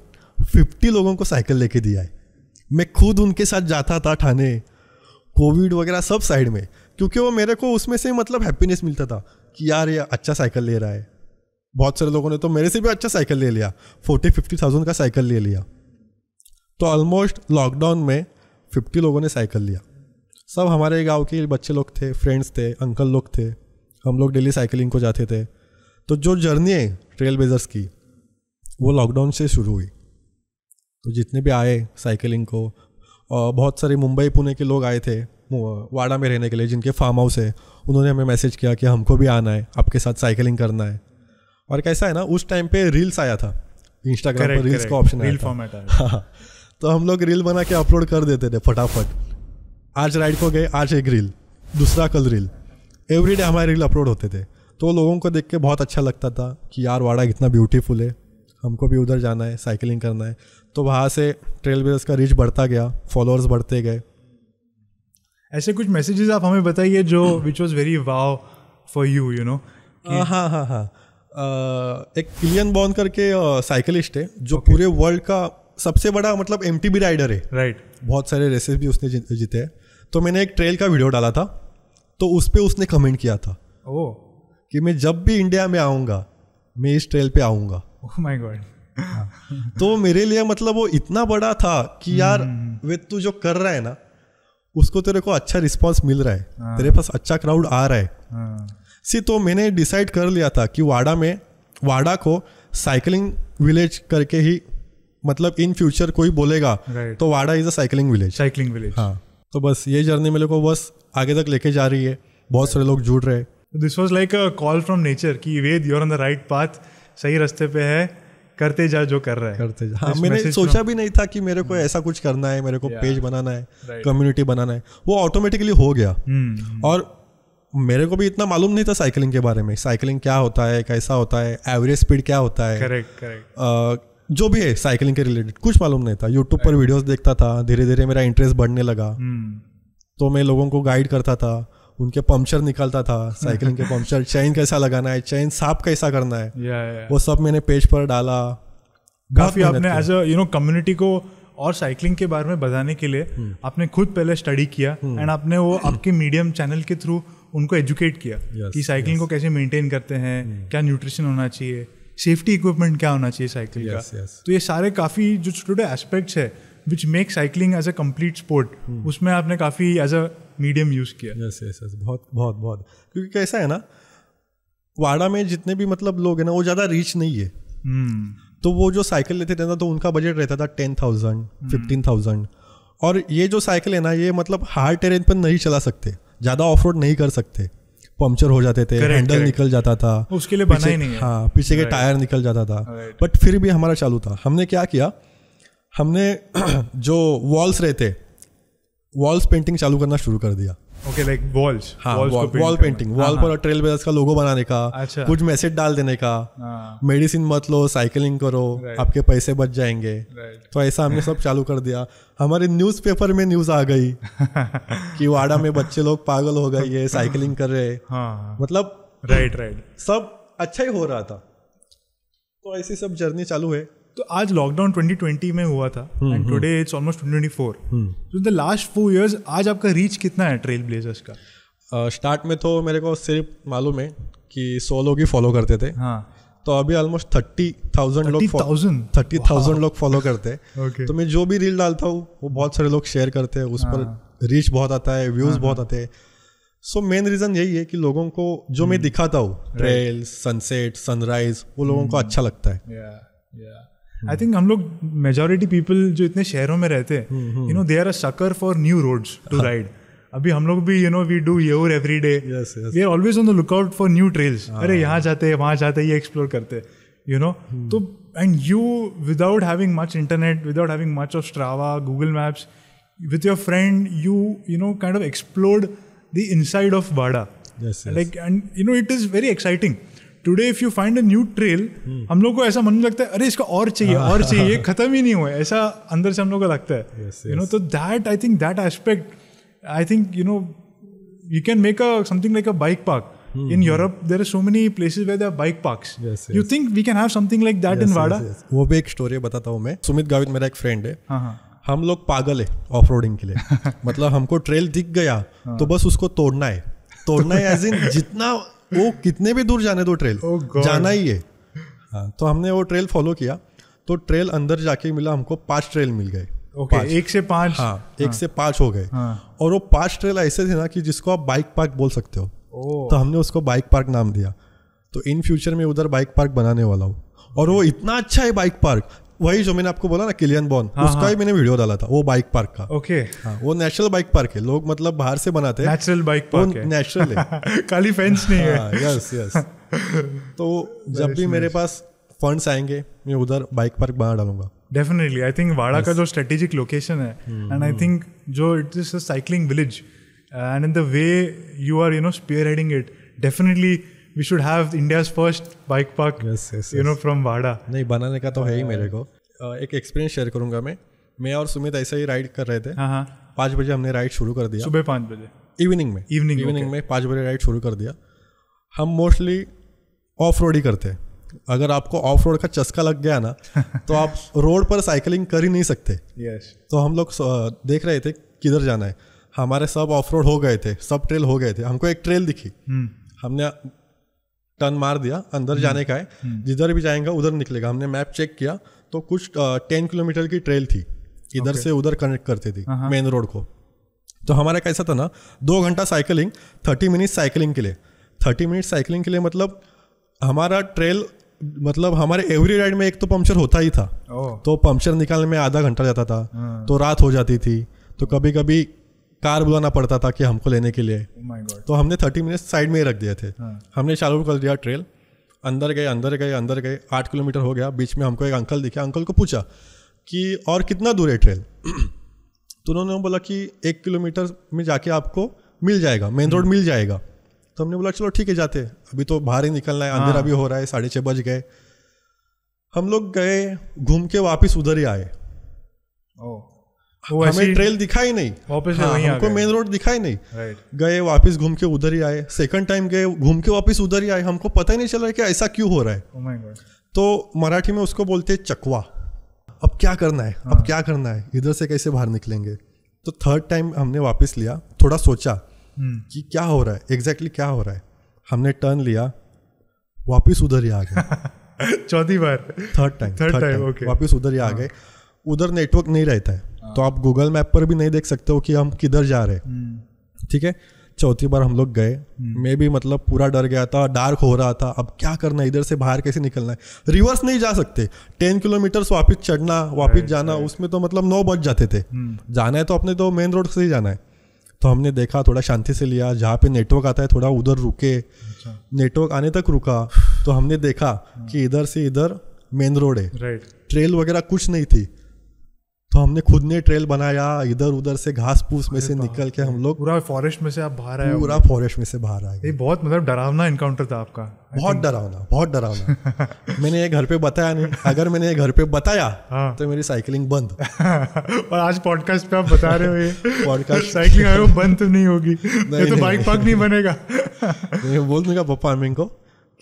फिफ्टी लोगों को साइकिल लेके दिया है मैं खुद उनके साथ जाता था ठाने कोविड वगैरह सब साइड में क्योंकि वो मेरे को उसमें से मतलब हैप्पीनेस मिलता था कि यार ये अच्छा साइकिल ले रहा है बहुत सारे लोगों ने तो मेरे से भी अच्छा साइकिल ले लिया फोर्टी फिफ्टी थाउजेंड का साइकिल ले लिया तो ऑलमोस्ट लॉकडाउन में फिफ्टी लोगों ने साइकिल लिया सब हमारे गांव के बच्चे लोग थे फ्रेंड्स थे अंकल लोग थे हम लोग डेली साइकिलिंग को जाते थे तो जो जर्नी है ट्रेल ब्लेजर्स की वो लॉकडाउन से शुरू हुई तो जितने भी आए साइकिलिंग को और बहुत सारे मुंबई पुणे के लोग आए थे वाड़ा में रहने के लिए जिनके फार्म हाउस है उन्होंने हमें मैसेज किया कि हमको भी आना है आपके साथ साइकिलिंग करना है और कैसा है ना उस टाइम पे रील्स आया था इंस्टाग्राम पर रील्स का ऑप्शन रील फॉर्मेट तो हम लोग रील बना के अपलोड कर देते थे फटाफट आज राइड को गए आज एक रील दूसरा कल रील एवरी डे हमारे रील अपलोड होते थे तो लोगों को देख के बहुत अच्छा लगता था कि यार वाड़ा कितना ब्यूटीफुल है हमको भी उधर जाना है साइकिलिंग करना है तो वहाँ से ट्रेल ब्लेजर्स का रीच बढ़ता गया फॉलोअर्स बढ़ते गए ऐसे कुछ मैसेजेस आप हमें बताइए जो which was very wow for you you know हाँ हाँ हाँ एक किलियन बॉन करके साइकिलिस्ट है जो okay. पूरे वर्ल्ड का सबसे बड़ा मतलब एम राइडर है राइट right. बहुत सारे रेसेस भी उसने जीते हैं तो मैंने एक ट्रेल का वीडियो डाला था तो उस पर उसने कमेंट किया था ओ oh. कि मैं जब भी इंडिया में आऊँगा मैं इस ट्रेल पे आऊँगा माय गॉड तो मेरे लिए मतलब वो इतना बड़ा था कि हम्म, यार हम्म, हम्म। hmm. वे तू जो कर रहा है ना उसको तेरे को अच्छा रिस्पॉन्स मिल रहा है ah. तेरे पास अच्छा क्राउड आ रहा है ah. हाँ। सी तो मैंने डिसाइड कर लिया था कि वाड़ा में वाड़ा को साइकिलिंग विलेज करके ही मतलब इन फ्यूचर कोई बोलेगा right. तो Wada is a cycling village cycling village हाँ तो बस ये जर्नी मेरे को बस आगे तक लेके जा रही है बहुत right. सारे लोग जुड़ रहे हैं this was like a call from nature कि Ved you're on the right path सही रास्ते पे है करते जा जो कर रहा है करते जा हाँ, मैंने सोचा भी नहीं था कि मेरे को hmm. ऐसा कुछ करना है मेरे को yeah. पेज बनाना है कम्युनिटी right. बनाना है वो ऑटोमेटिकली हो गया hmm, hmm, hmm. और मेरे को भी इतना मालूम नहीं था साइकिलिंग के बारे में साइकिलिंग क्या होता है कैसा होता है एवरेज स्पीड क्या होता है करेक्ट करेक्ट जो भी है साइकिलिंग के रिलेटेड कुछ मालूम नहीं था यूट्यूब पर वीडियोस देखता था धीरे धीरे मेरा इंटरेस्ट बढ़ने लगा हम्म। तो मैं लोगों को गाइड करता था उनके पंक्चर निकालता था साइकिलिंग के पंक्चर चेन कैसा लगाना है चेन साफ कैसा करना है yeah, yeah. वो सब मैंने पेज पर डाला काफी आपने as a you know community को और साइकिलिंग के बारे में बताने के लिए हम्म। आपने खुद पहले स्टडी किया एंड हम्म। आपने वो आपके मीडियम चैनल के थ्रू उनको एजुकेट किया yes, कि साइकिलिंग yes. को कैसे मेंटेन करते हैं hmm. क्या न्यूट्रिशन होना चाहिए सेफ्टी इक्विपमेंट क्या होना चाहिए साइकिल yes, का yes. तो ये सारे काफ़ी जो छोटे छोटे एस्पेक्ट्स है which make cycling as a complete sport उसमें आपने काफ़ी एज अ मीडियम यूज़ किया यस यस यस बहुत बहुत बहुत क्योंकि कैसा है ना वाड़ा में जितने भी मतलब लोग हैं ना वो ज़्यादा रीच नहीं है hmm. तो वो जो साइकिल लेते थे ना तो उनका बजट रहता था टेन थाउजेंड फिफ्टीन थाउजेंड और ये जो साइकिल है ना ये मतलब हार्ड टेरेन पर नहीं चला सकते ज़्यादा ऑफ रोड नहीं कर सकते पंक्चर हो जाते थे correct, हैंडल correct. निकल जाता था उसके लिए बना ही नहीं हाँ पीछे के टायर निकल जाता था बट फिर भी हमारा चालू था हमने क्या किया हमने जो वॉल्स रहते वॉल्स पेंटिंग चालू करना शुरू कर दिया वॉल पेंटिंग वॉल पर ट्रेल ब्लेजर्स का लोगो बनाने का अच्छा कुछ मैसेज डाल देने का मेडिसिन हाँ. मत लो साइकिलिंग करो आपके पैसे बच जाएंगे तो ऐसा हमने सब चालू कर दिया हमारे न्यूज़पेपर में न्यूज़ आ गई कि वाड़ा में बच्चे लोग पागल हो गए साइकिलिंग कर रहे हाँ, हाँ. मतलब राइट राइट सब अच्छा ही हो रहा था तो ऐसी सब जर्नी चालू है तो आज लॉकडाउन 2020 में हुआ था and today it's almost 2024 so the last four years आज आपका रीच कितना है ट्रेल ब्लेजर्स का स्टार्ट uh, में तो मेरे को सिर्फ मालूम है कि सौ लोग ही फॉलो करते थे हाँ तो अभी ऑलमोस्ट थर्टी थाउजेंड लोग थर्टी थाउजेंड लोग फॉलो करते हैं okay. तो मैं जो भी रील डालता हूँ वो बहुत सारे लोग शेयर करते हैं उस हाँ. पर रीच बहुत आता है व्यूज हाँ. बहुत हाँ। आते हैं सो मेन रीज़न यही है कि लोगों को जो मैं हम्म। दिखाता हूँ ट्रेल सनसेट सनराइज वो लोगों को हम्म। अच्छा लगता है yeah, yeah. आई थिंक हम लोग मेजोरिटी पीपल जो इतने शहरों में रहते हैं you know they are a sucker for new roads to ride अभी हम लोग भी you know we do your every day we are always on the lookout for new trails अरे यहाँ जाते हैं वहाँ जाते हैं ये एक्सप्लोर करते हैं यू नो हम्म। तो and you without having much internet without having much of Strava Google Maps with your friend you you know kind of explored the inside of Wada like and you know it is very exciting today if you find a new trail हम लोग को ऐसा मन लगता है अरे इसका और चाहिए हाँ। और चाहिए खत्म ही नहीं हुआ ऐसा अंदर से हम लोग को लगता है यू नो तो that I think that aspect I think you know you can make a something like a bike park in Europe there are so many places many places where there are bike parks. Yes, yes. You think we can have वो भी एक story बताता हूँ मैं सुमित गावित मेरा एक friend है हाँ, हाँ। हम लोग पागल है ऑफ रोडिंग के लिए मतलब हमको ट्रेल दिख गया तो बस उसको तोड़ना है तोड़ना है एज इन जितना वो कितने भी दूर जाने दो ट्रेल oh जाना ही है हाँ तो हमने वो ट्रेल फॉलो किया तो ट्रेल अंदर जाके मिला हमको पांच ट्रेल मिल गए ओके okay, एक से पांच हाँ, हाँ एक से पांच हो गए हाँ, और वो पांच ट्रेल ऐसे थे ना कि जिसको आप बाइक पार्क बोल सकते हो oh। तो हमने उसको बाइक पार्क नाम दिया तो इन फ्यूचर में उधर बाइक पार्क बनाने वाला हूँ और वो इतना अच्छा है बाइक पार्क वही जो मैंने आपको बोला ना किलियन बॉन हाँ, उसका हाँ. ही मैंने वीडियो डाला था वो बाइक पार्क का ओके हाँ, वो नेशनल बाइक पार्क है लोग मतलब बाहर से बनाते हैं नेचुरल बाइक पार्क है है फेंस नहीं है यस हाँ, यस तो जब भी मेरे पास फंड्स आएंगे मैं उधर बाइक पार्क बना डालूंगा डेफिनेटली आई थिंक वाड़ा का जो स्ट्रेटेजिक लोकेशन है एंड आई थिंक जो it is a cycling village and in the way you are you know spearheading it definitely we should have India's first bike park you know from Wada नहीं बनाने का तो है ही uh, मेरे को एक experience share करूंगा मैं मैं और सुमित ऐसे ही राइड कर रहे थे हाँ, हाँ। पाँच बजे हमने राइड शुरू कर दिया सुबह पाँच बजे इवनिंग में इवनिंग इवनिंग में पाँच बजे राइड शुरू कर दिया हम मोस्टली ऑफ रोड ही करते हैं अगर आपको ऑफ रोड का चस्का लग गया ना तो आप रोड पर साइकिलिंग कर ही नहीं सकते yes. तो हम लोग देख रहे थे किधर जाना है हमारे सब ऑफ रोड हो गए थे सब ट्रेल हो गए थे हमको एक ट्रेल दिखी hmm. हमने टर्न मार दिया अंदर hmm. जाने का है hmm. जिधर भी जाएंगे उधर निकलेगा हमने मैप चेक किया तो कुछ टेन किलोमीटर की ट्रेल थी इधर okay. से उधर कनेक्ट करती थी हाँ, हाँ। मेन रोड को तो हमारा कैसा था ना दो घंटा साइकिलिंग थर्टी मिनट साइकिलिंग के लिए थर्टी मिनट साइकिलिंग के लिए मतलब हमारा ट्रेल मतलब हमारे एवरी राइड में एक तो पंक्चर होता ही था तो पंक्चर निकालने में आधा घंटा जाता था हाँ। तो रात हो जाती थी तो कभी कभी कार बुलाना पड़ता था कि हमको लेने के लिए oh तो हमने थर्टी मिनट्स साइड में ही रख दिए थे हमने चालू कर दिया ट्रेल अंदर गए अंदर गए अंदर गए आठ किलोमीटर हो गया बीच में हमको एक अंकल दिखे अंकल को पूछा कि और कितना दूर है ट्रेल तो उन्होंने बोला कि एक किलोमीटर में जाके आपको मिल जाएगा मेन हम्म। रोड मिल जाएगा तो हमने बोला चलो ठीक है जाते अभी तो बाहर ही निकलना है अंधेरा हाँ। भी हो रहा है साढ़े छः बज गए हम लोग गए घूम के वापस उधर ही आए वो हमें ट्रेल दिखा ही नहीं वापस हाँ, वहीं हमको मेन रोड दिखा ही नहीं गए वापस घूम के उधर ही आए सेकंड टाइम गए घूम के वापस उधर ही आए हमको पता ही नहीं चल रहा कि ऐसा क्यों हो रहा है oh तो मराठी में उसको बोलते हैं चकवा अब क्या करना है हाँ. अब क्या करना है इधर से कैसे बाहर निकलेंगे तो थर्ड टाइम हमने वापस लिया थोड़ा सोचा हम्म। कि क्या हो रहा है एग्जैक्टली क्या हो रहा है हमने टर्न लिया वापस उधर ही आ गए चौथी बार थर्ड टाइम थर्ड टाइम वापस उधर ही आ हाँ। गए उधर नेटवर्क नहीं रहता है तो आप गूगल मैप पर भी नहीं देख सकते हो कि हम किधर जा रहे हैं हम्म। ठीक है चौथी बार हम लोग गए हम्म। मैं भी मतलब पूरा डर गया था डार्क हो रहा था अब क्या करना है इधर से बाहर कैसे निकलना है रिवर्स नहीं जा सकते टेन किलोमीटर्स वापस चढ़ना वापस जाना उसमें तो मतलब नौ बज जाते थे हम्म। जाना है तो अपने तो मेन रोड से ही जाना है तो हमने देखा थोड़ा शांति से लिया जहाँ पे नेटवर्क आता है थोड़ा उधर रुके नेटवर्क अच्छा। आने तक रुका तो हमने देखा कि इधर से इधर मेन रोड है ट्रेल वगैरह कुछ नहीं थी तो हमने खुद ने ट्रेल बनाया इधर उधर से घास फूस में से निकल के हम लोग पूरा फॉरेस्ट में से आप बाहर आए पूरा फॉरेस्ट में से बाहर आए ये बहुत मतलब डरावना इनकाउंटर था आपका बहुत डरावना बहुत डरावना मैंने ये घर पे बताया नहीं अगर मैंने ये घर पे बताया हाँ। तो मेरी साइकिलिंग बंद और आज पॉडकास्ट पे आप बता रहे हो ये पॉडकास्ट साइकिलिंग आयो बंद तो नहीं होगी नहीं, तो बाइक पार्क नहीं बनेगा बोल दूंगा पप्पा अमीन को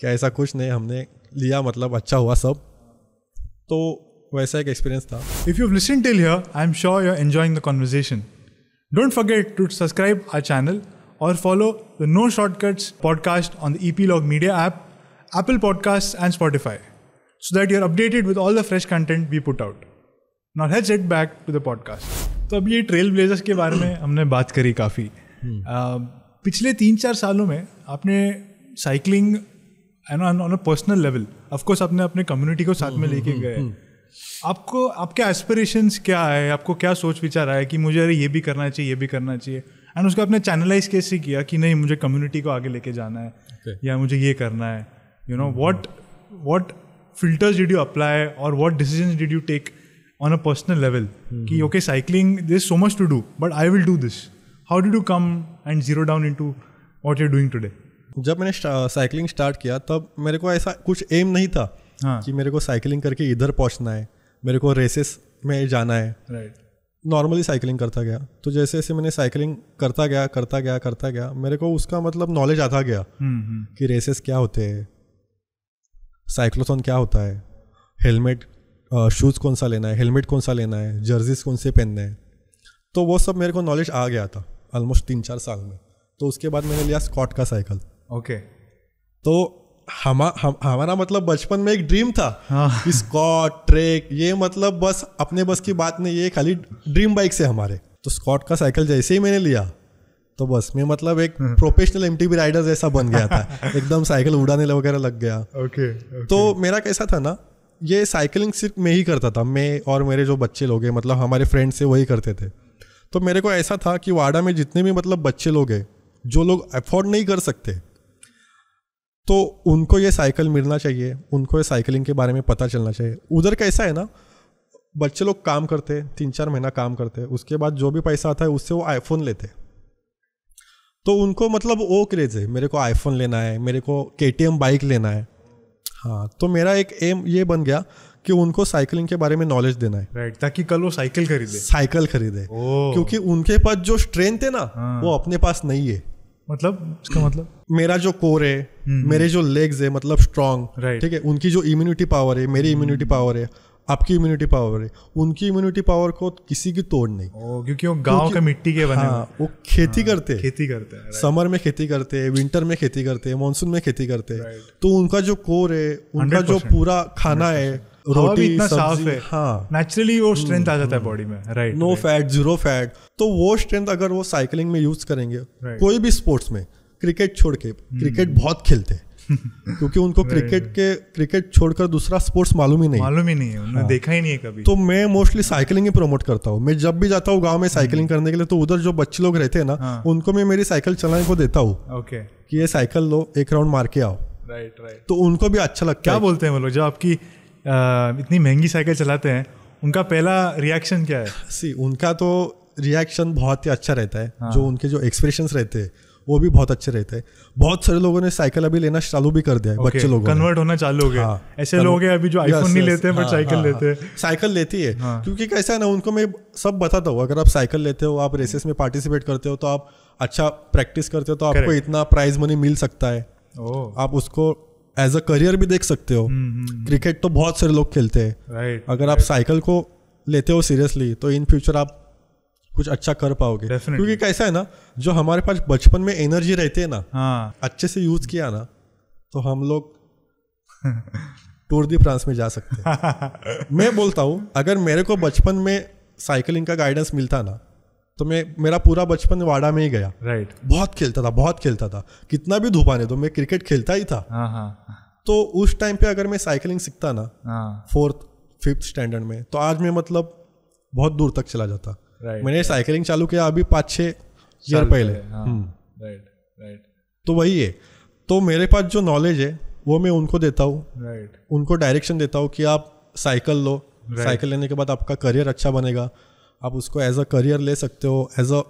कि ऐसा कुछ नहीं हमने लिया मतलब अच्छा हुआ सब तो वैसा एक एक्सपीरियंस था if you listen till here I am sure you are enjoying the conversation don't forget to subscribe our channel और follow the no Shortcuts podcast on the Epilog Media app Apple Podcasts and Spotify so that you are updated with all the fresh content we put out not has it back to the podcast तो अब ये trail Blazers के बारे में हमने बात करी काफ़ी hmm. पिछले तीन चार सालों में आपने cycling on a personal level of course आपने अपने कम्युनिटी को साथ में hmm, hmm, लेके गए आपको आपके एस्पिरेशंस क्या है आपको क्या सोच विचार आया कि मुझे अरे ये भी करना चाहिए ये भी करना चाहिए एंड उसको आपने चैनलाइज कैसे किया कि नहीं मुझे कम्युनिटी को आगे लेके जाना है okay. या मुझे ये करना है you know what what filters did you apply और what decision did you take on a personal level कि okay cycling this so much to do but I will do this how did you come and zero down into what you're doing today जब मैंने cycling start uh, किया तब मेरे को ऐसा कुछ M नहीं था हाँ. कि मेरे को साइकिलिंग करके इधर पहुंचना है मेरे को रेसेस में जाना है राइट नॉर्मली साइकिलिंग करता गया तो जैसे जैसे मैंने साइकिलिंग करता गया करता गया करता गया मेरे को उसका मतलब नॉलेज आता गया हम्म, हम्म। कि रेसेस क्या होते हैं साइक्लोथन क्या होता है हेलमेट शूज़ कौन सा लेना है हेलमेट कौन सा लेना है जर्जीज कौन से पहनने हैं तो वो सब मेरे को नॉलेज आ गया था ऑलमोस्ट तीन चार साल में तो उसके बाद मैंने लिया स्कॉट का साइकिल ओके okay. तो हमा हम हमारा मतलब बचपन में एक ड्रीम था हाँ। स्कॉट ट्रेक ये मतलब बस अपने बस की बात नहीं ये खाली ड्रीम बाइक से हमारे तो स्कॉट का साइकिल जैसे ही मैंने लिया तो बस मैं मतलब एक प्रोफेशनल एम राइडर जैसा बन गया था एकदम साइकिल उड़ाने वगैरह लग गया ओके, ओके तो मेरा कैसा था ना ये साइकिलिंग सिर्फ मैं ही करता था मैं और मेरे जो बच्चे लोग हैं मतलब हमारे फ्रेंड्स से वही करते थे तो मेरे को ऐसा था कि वाडा में जितने भी मतलब बच्चे लोग हैं जो लोग अफोर्ड नहीं कर सकते तो उनको ये साइकिल मिलना चाहिए उनको ये साइकिलिंग के बारे में पता चलना चाहिए उधर कैसा है ना बच्चे लोग काम करते तीन चार महीना काम करते उसके बाद जो भी पैसा आता है उससे वो आईफोन लेते तो उनको मतलब वो क्रेज है मेरे को आईफोन लेना है मेरे को के बाइक लेना है हाँ तो मेरा एक एम ये बन गया कि उनको साइकिलिंग के बारे में नॉलेज देना है राइट right, ताकि कल वो साइकिल खरीदे साइकिल खरीदे oh. क्योंकि उनके पास जो स्ट्रेंथ है ना हाँ. वो अपने पास नहीं है मतलब इसका मतलब मेरा जो कोर है हम्म, मेरे हम्म। जो लेग्स है मतलब स्ट्रांग ठीक है उनकी जो इम्यूनिटी पावर है मेरी इम्यूनिटी पावर है आपकी इम्यूनिटी पावर है उनकी इम्यूनिटी पावर को किसी की तोड़ नहीं ओ, क्योंकि वो गांव के मिट्टी के बने हाँ, वो खेती हाँ, करते खेती करते हैं समर में खेती करते हैं विंटर में खेती करते हैं मानसून में खेती करते हैं तो उनका जो कोर है उनका जो पूरा खाना है रोटी इतना साफ है हाँ नेचुरली वो स्ट्रेंथ हम्म, आ जाता है बॉडी हम्म। में right no fat zero fat तो वो स्ट्रेंथ अगर वो साइकिलिंग में यूज करेंगे कोई भी स्पोर्ट्स में क्रिकेट छोड़ के क्रिकेट हम्म। बहुत खेलते हैं क्योंकि उनको क्रिकेट के क्रिकेट छोड़कर दूसरा स्पोर्ट्स मालूम ही नहीं मालूम ही नहीं है उन्होंने हाँ। देखा ही नहीं है कभी तो मैं मोस्टली साइकिलिंग ही प्रमोट करता हूँ मैं जब भी जाता हूँ गांव में साइकिलिंग करने के लिए तो उधर जो बच्चे लोग रहते हैं ना हाँ। उनको मैं मेरी साइकिल चलाने को देता हूँ ओके कि ये साइकिल लो एक राउंड मार के आओ राइट राइट तो उनको भी अच्छा लगता है क्या बोलते हैं वो लोग जब आपकी इतनी महंगी साइकिल चलाते हैं उनका पहला रिएक्शन क्या है सी उनका तो रिएक्शन बहुत ही अच्छा रहता है हाँ। जो उनके जो एक्सप्रेशन रहते हैं वो भी बहुत अच्छे रहते हैं बहुत सारे लोगों ने साइकिल अभी लेना चालू भी कर दिया है okay, बच्चे लोग कन्वर्ट होना चालू हो गया हाँ, ऐसे लोग हैं अभी जो आईफोन नहीं लेते हैं हाँ, पर साइकिल हाँ, लेते हैं हाँ, साइकिल लेती है हाँ, क्योंकि कैसा है ना उनको मैं सब बताता हूँ अगर आप साइकिल लेते हो आप रेसेस में पार्टिसिपेट करते हो तो आप अच्छा प्रैक्टिस करते हो तो आपको इतना प्राइज मनी मिल सकता है oh। आप उसको एज अ करियर भी देख सकते हो क्रिकेट हम्म, हम्म, हम्म। तो बहुत सारे लोग खेलते हैं right, अगर right. आप साइकिल को लेते हो सीरियसली तो इन फ्यूचर आप कुछ अच्छा कर पाओगे Definitely. क्योंकि कैसा है ना जो हमारे पास बचपन में एनर्जी रहती है ना हाँ। अच्छे से यूज किया ना तो हम लोग टूर दी फ्रांस में जा सकते हैं मैं बोलता हूँ अगर मेरे को बचपन में साइकिलिंग का गाइडेंस मिलता ना तो मैं मेरा पूरा बचपन वाड़ा में ही गया राइट right. बहुत खेलता था बहुत खेलता था कितना भी आने दो मैं क्रिकेट खेलता ही था हाँ, हाँ। तो उस टाइम पे अगर मैं साइकिलिंग सीखता ना फोर्थ फिफ्थ स्टैंडर्ड में तो आज मैं मतलब बहुत दूर तक चला जाता right, मैंने साइकिलिंग चालू किया अभी पाँच छः ईयर पहले राइट हाँ। राइट हम्म। तो वही है तो मेरे पास जो नॉलेज है वो मैं उनको देता हूँ उनको डायरेक्शन देता हूँ कि आप साइकिल लो साइकिल लेने के बाद आपका करियर अच्छा बनेगा आप उसको एज अ करियर ले सकते हो एज अ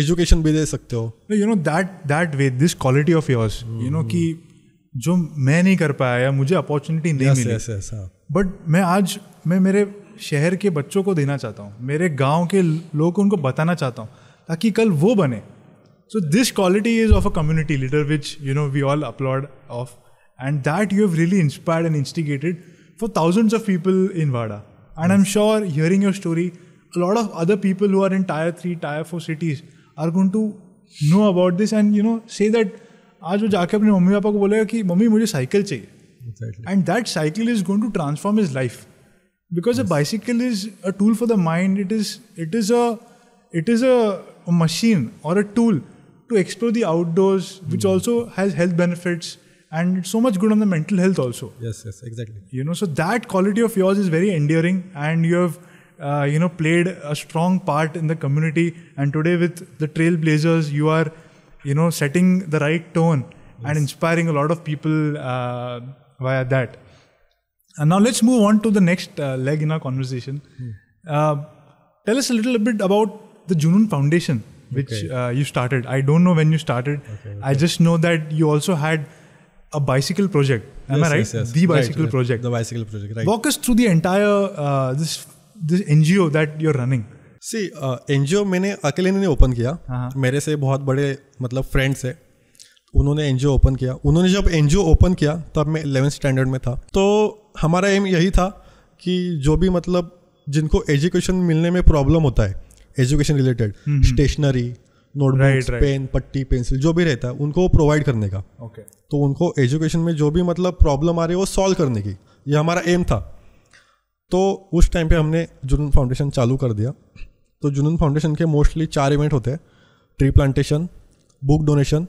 एजुकेशन भी दे सकते हो you know that that way this quality of yours you know कि जो मैं नहीं कर पाया या मुझे अपॉर्चुनिटी नहीं yes, मिली yes, yes, बट हाँ। मैं आज मैं मेरे शहर के बच्चों को देना चाहता हूँ मेरे गांव के लोगों को उनको बताना चाहता हूँ ताकि कल वो बने so this quality is of a community leader which you know we all applaud of and that you have really inspired and instigated for thousands of people in Wada and I am sure hearing your story a lot of other people who are in tier 3 tier 4 cities are going to know about this and you know say that आज वो जाके अपने mummy papa को बोलेगा कि mummy मुझे cycle चाहिए and that cycle is going to transform is life because a bicycle is a tool for the mind it is it it is a, machine or a tool to explore the outdoors which hmm. also has health benefits and it's so much good on the mental health also yes yes exactly you know so that quality of yours is very endearing and you have uh, you know played a strong part in the community and today with the trailblazers you are you know setting the right tone yes. and inspiring a lot of people uh, via that and now let's move on to the next uh, leg in our conversation hmm. uh, tell us a little bit about the junun foundation which okay. Uh, you started i don't know when you started okay, okay. i just know that you also had a bicycle project. Am yes, I right? Yes, yes. The bicycle right, right. project. The bicycle project. Right. Walk us through the entire uh, this this N G O that you are running C N G O मैंने अकेले नहीं open किया हाँ। मेरे से बहुत बड़े मतलब फ्रेंड्स है उन्होंने एन जी ओ ओपन किया उन्होंने जब एन जी ओ ओपन किया तब मैं एलेवेंथ स्टैंडर्ड में था तो हमारा एम यही था कि जो भी मतलब जिनको एजुकेशन मिलने में प्रॉब्लम होता है education related stationery notebook pen पट्टी पेंसिल जो भी रहता है उनको प्रोवाइड करने का okay. तो उनको एजुकेशन में जो भी मतलब प्रॉब्लम आ रही है वो सॉल्व करने की ये हमारा एम था तो उस टाइम पे हमने जुनून फाउंडेशन चालू कर दिया तो जुनून फाउंडेशन के मोस्टली चार इवेंट होते हैं ट्री प्लांटेशन बुक डोनेशन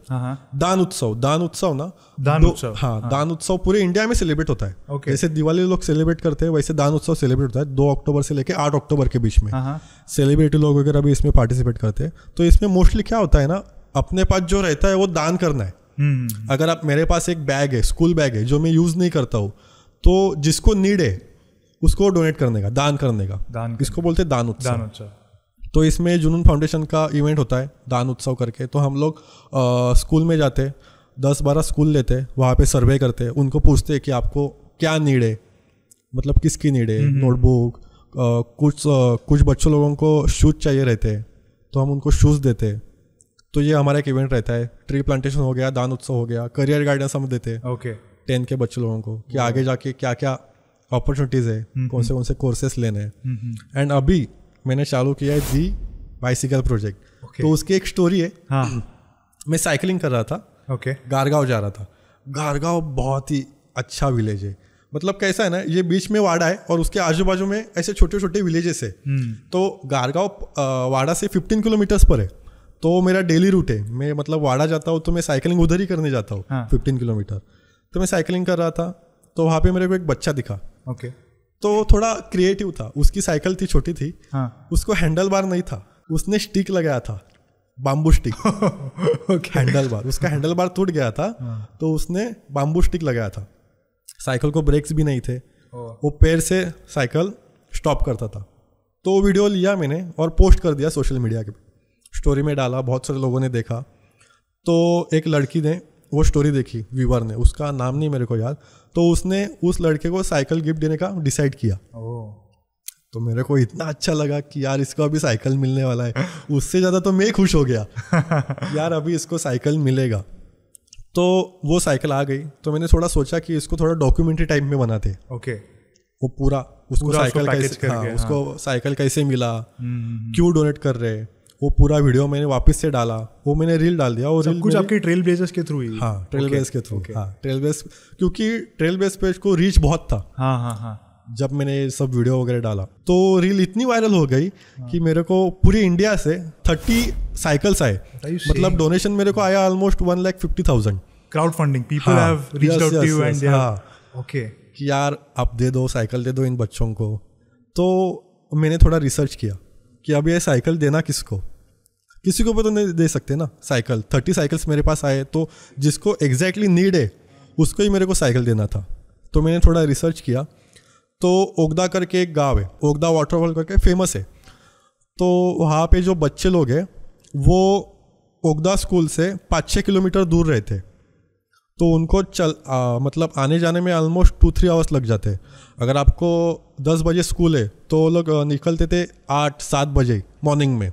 दान उत्सव दान उत्सव ना दान उत्सव हाँ, हाँ दान उत्सव पूरे इंडिया में सेलिब्रेट होता है okay. जैसे दिवाली लोग सेलिब्रेट करते हैं वैसे दान उत्सव सेलिब्रेट होता है दो अक्टूबर से लेकर आठ अक्टूबर के बीच में सेलिब्रिटी हाँ, हाँ। लोग वगैरह भी इसमें पार्टिसिपेट करते हैं तो इसमें मोस्टली क्या होता है ना अपने पास जो रहता है वो दान करना है हम्म, हम्म, हम्म। अगर आप मेरे पास एक बैग है स्कूल बैग है जो मैं यूज़ नहीं करता हूँ तो जिसको नीड है उसको डोनेट करने का दान करने का दान इसको बोलते हैं दान उत्सव दान उत्सव तो इसमें जुनून फाउंडेशन का इवेंट होता है दान उत्सव करके तो हम लोग स्कूल में जाते दस बारह स्कूल लेते वहाँ पे सर्वे करते उनको पूछते कि आपको क्या नीड है मतलब किसकी नीड है नोटबुक कुछ कुछ बच्चों लोगों को शूज़ चाहिए रहते हैं तो हम उनको शूज़ देते तो ये हमारा एक इवेंट रहता है ट्री प्लांटेशन हो गया दान उत्सव हो गया करियर गाइडेंस हम देते हैं ओके टेन के बच्चों लोगों को कि आगे जाके क्या क्या अपॉर्चुनिटीज़ है हम्म, कौन से हम्म। कौन से कोर्सेस लेने हैं एंड हम्म, अभी मैंने चालू किया है दी बाइसिकल प्रोजेक्ट तो उसकी एक स्टोरी है हाँ. मैं साइकिलिंग कर रहा था ओके okay. गारगांव जा रहा था गारगांव बहुत ही अच्छा विलेज है मतलब कैसा है ना ये बीच में वाड़ा है और उसके आजू बाजू में ऐसे छोटे छोटे विलेजेस है तो गारगांव वाड़ा से 15 किलोमीटर्स पर है तो मेरा डेली रूट है मैं मतलब वाड़ा जाता हूँ तो मैं साइकिलिंग उधर ही करने जाता हूँ फिफ्टीन हाँ। किलोमीटर तो मैं साइकिलिंग कर रहा था तो वहाँ पे मेरे को एक बच्चा दिखा ओके तो थोड़ा क्रिएटिव था उसकी साइकिल थी छोटी थी हाँ. उसको हैंडल बार नहीं था उसने स्टिक लगाया था bamboo stick okay. Handlebar उसका हैंडल बार टूट गया था हाँ. तो उसने बाम्बू स्टिक लगाया था साइकिल को ब्रेक्स भी नहीं थे वो पैर से साइकिल स्टॉप करता था तो वीडियो लिया मैंने और पोस्ट कर दिया सोशल मीडिया के स्टोरी में डाला बहुत सारे लोगों ने देखा तो एक लड़की ने वो स्टोरी देखी व्यूवर ने उसका नाम नहीं मेरे को याद तो उसने उस लड़के को साइकिल गिफ्ट देने का डिसाइड किया तो मेरे को इतना अच्छा लगा कि यार इसको अभी साइकिल मिलने वाला है उससे ज़्यादा तो मैं खुश हो गया यार अभी इसको साइकिल मिलेगा तो वो साइकिल आ गई तो मैंने थोड़ा सोचा कि इसको थोड़ा डॉक्यूमेंट्री टाइप में बनाते ओके वो पूरा उसको साइकिल कैसे हाँ, हाँ। उसको साइकिल कैसे मिला हम्म, हम्म, हम्म। क्यों डोनेट कर रहे वो पूरा वीडियो मैंने वापस से डाला वो मैंने रील डाल दिया और कुछ आपके ट्रेल ब्लेजर्स के थ्रू ही हाँ ट्रेल ब्लेज के थ्रू हाँ ट्रेल ब्लेज क्योंकि ट्रेल ब्लेज पेज को रीच बहुत था हाँ हाँ हाँ जब मैंने सब वीडियो वगैरह डाला तो रील इतनी वायरल हो गई हाँ। कि मेरे को पूरे इंडिया से थर्टी साइकिल्स आए मतलब डोनेशन मेरे को आया almost one lakh fifty thousand crowdfunding people have reached out to you and okay कि यार आप दे दो साइकिल दे दो इन बच्चों को तो मैंने थोड़ा रिसर्च किया कि अब ये साइकिल देना किसको किसी को भी तो नहीं दे सकते ना साइकिल थर्टी साइकिल्स मेरे पास आए तो जिसको एग्जैक्टली नीड है उसको ही मेरे को साइकिल देना था तो मैंने थोड़ा रिसर्च किया तो ओगदा करके एक गाँव है ओगदा वाटरफॉल करके फेमस है तो वहाँ पे जो बच्चे लोग हैं वो ओगदा स्कूल से पाँच छः किलोमीटर दूर रहते तो उनको चल आ, मतलब आने जाने में ऑलमोस्ट टू थ्री आवर्स लग जाते अगर आपको दस बजे स्कूल है तो लोग निकलते थे आठ सात बजे मॉर्निंग में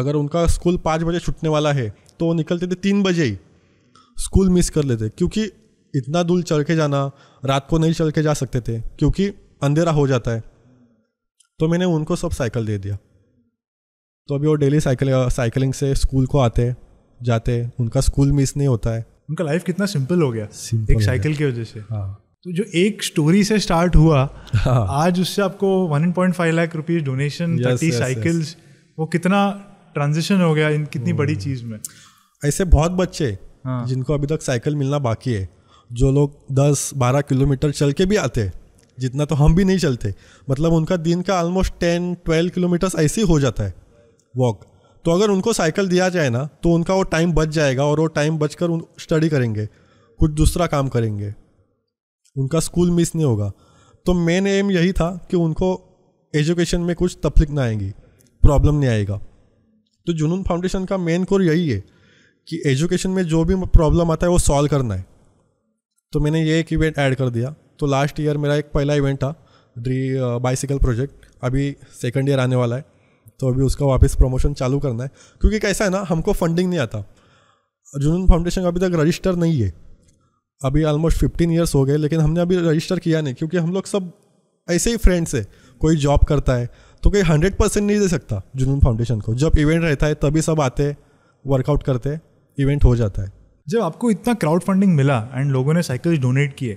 अगर उनका स्कूल पाँच बजे छुटने वाला है तो वो निकलते थे तीन बजे ही स्कूल मिस कर लेते क्योंकि इतना दूर चल के जाना रात को नहीं चल के जा सकते थे क्योंकि अंधेरा हो जाता है तो मैंने उनको सब साइकिल दे दिया तो अभी वो डेली साइकिल साइकिलिंग से स्कूल को आते जाते उनका स्कूल मिस नहीं होता है उनका लाइफ कितना सिंपल हो गया एक साइकिल की वजह से हाँ तो जो एक स्टोरी से स्टार्ट हुआ हाँ। आज उससे आपको 1.5 लाख रुपीस डोनेशन साइकिल्स वो कितना ट्रांजिशन हो गया इन कितनी बड़ी हम्म। चीज़ में ऐसे बहुत बच्चे हाँ. जिनको अभी तक साइकिल मिलना बाकी है जो लोग दस बारह किलोमीटर चल के भी आते हैं जितना तो हम भी नहीं चलते मतलब उनका दिन का ऑलमोस्ट टेन ट्वेल्व किलोमीटर्स ऐसे ही हो जाता है वॉक तो अगर उनको साइकिल दिया जाए ना तो उनका वो टाइम बच जाएगा और वो टाइम बच कर स्टडी करेंगे कुछ दूसरा काम करेंगे उनका स्कूल मिस नहीं होगा तो मेन एम यही था कि उनको एजुकेशन में कुछ तकलीफ ना आएगी प्रॉब्लम नहीं आएगा तो जुनून फाउंडेशन का मेन कोर यही है कि एजुकेशन में जो भी प्रॉब्लम आता है वो सॉल्व करना है तो मैंने ये एक इवेंट ऐड कर दिया तो लास्ट ईयर मेरा एक पहला इवेंट था ड्री बाइसिकल प्रोजेक्ट अभी सेकेंड ईयर आने वाला है तो अभी उसका वापस प्रमोशन चालू करना है क्योंकि कैसा है ना हमको फंडिंग नहीं आता जुनून फाउंडेशन अभी तक रजिस्टर नहीं है अभी ऑलमोस्ट फिफ्टीन ईयर्स हो गए लेकिन हमने अभी रजिस्टर किया नहीं क्योंकि हम लोग सब ऐसे ही फ्रेंड्स है कोई जॉब करता है तो कोई हंड्रेड परसेंट नहीं दे सकता जुनून फाउंडेशन को जब इवेंट रहता है तभी सब आते वर्कआउट करते इवेंट हो जाता है जब आपको इतना क्राउड फंडिंग मिला एंड लोगों ने साइकिल्स डोनेट किए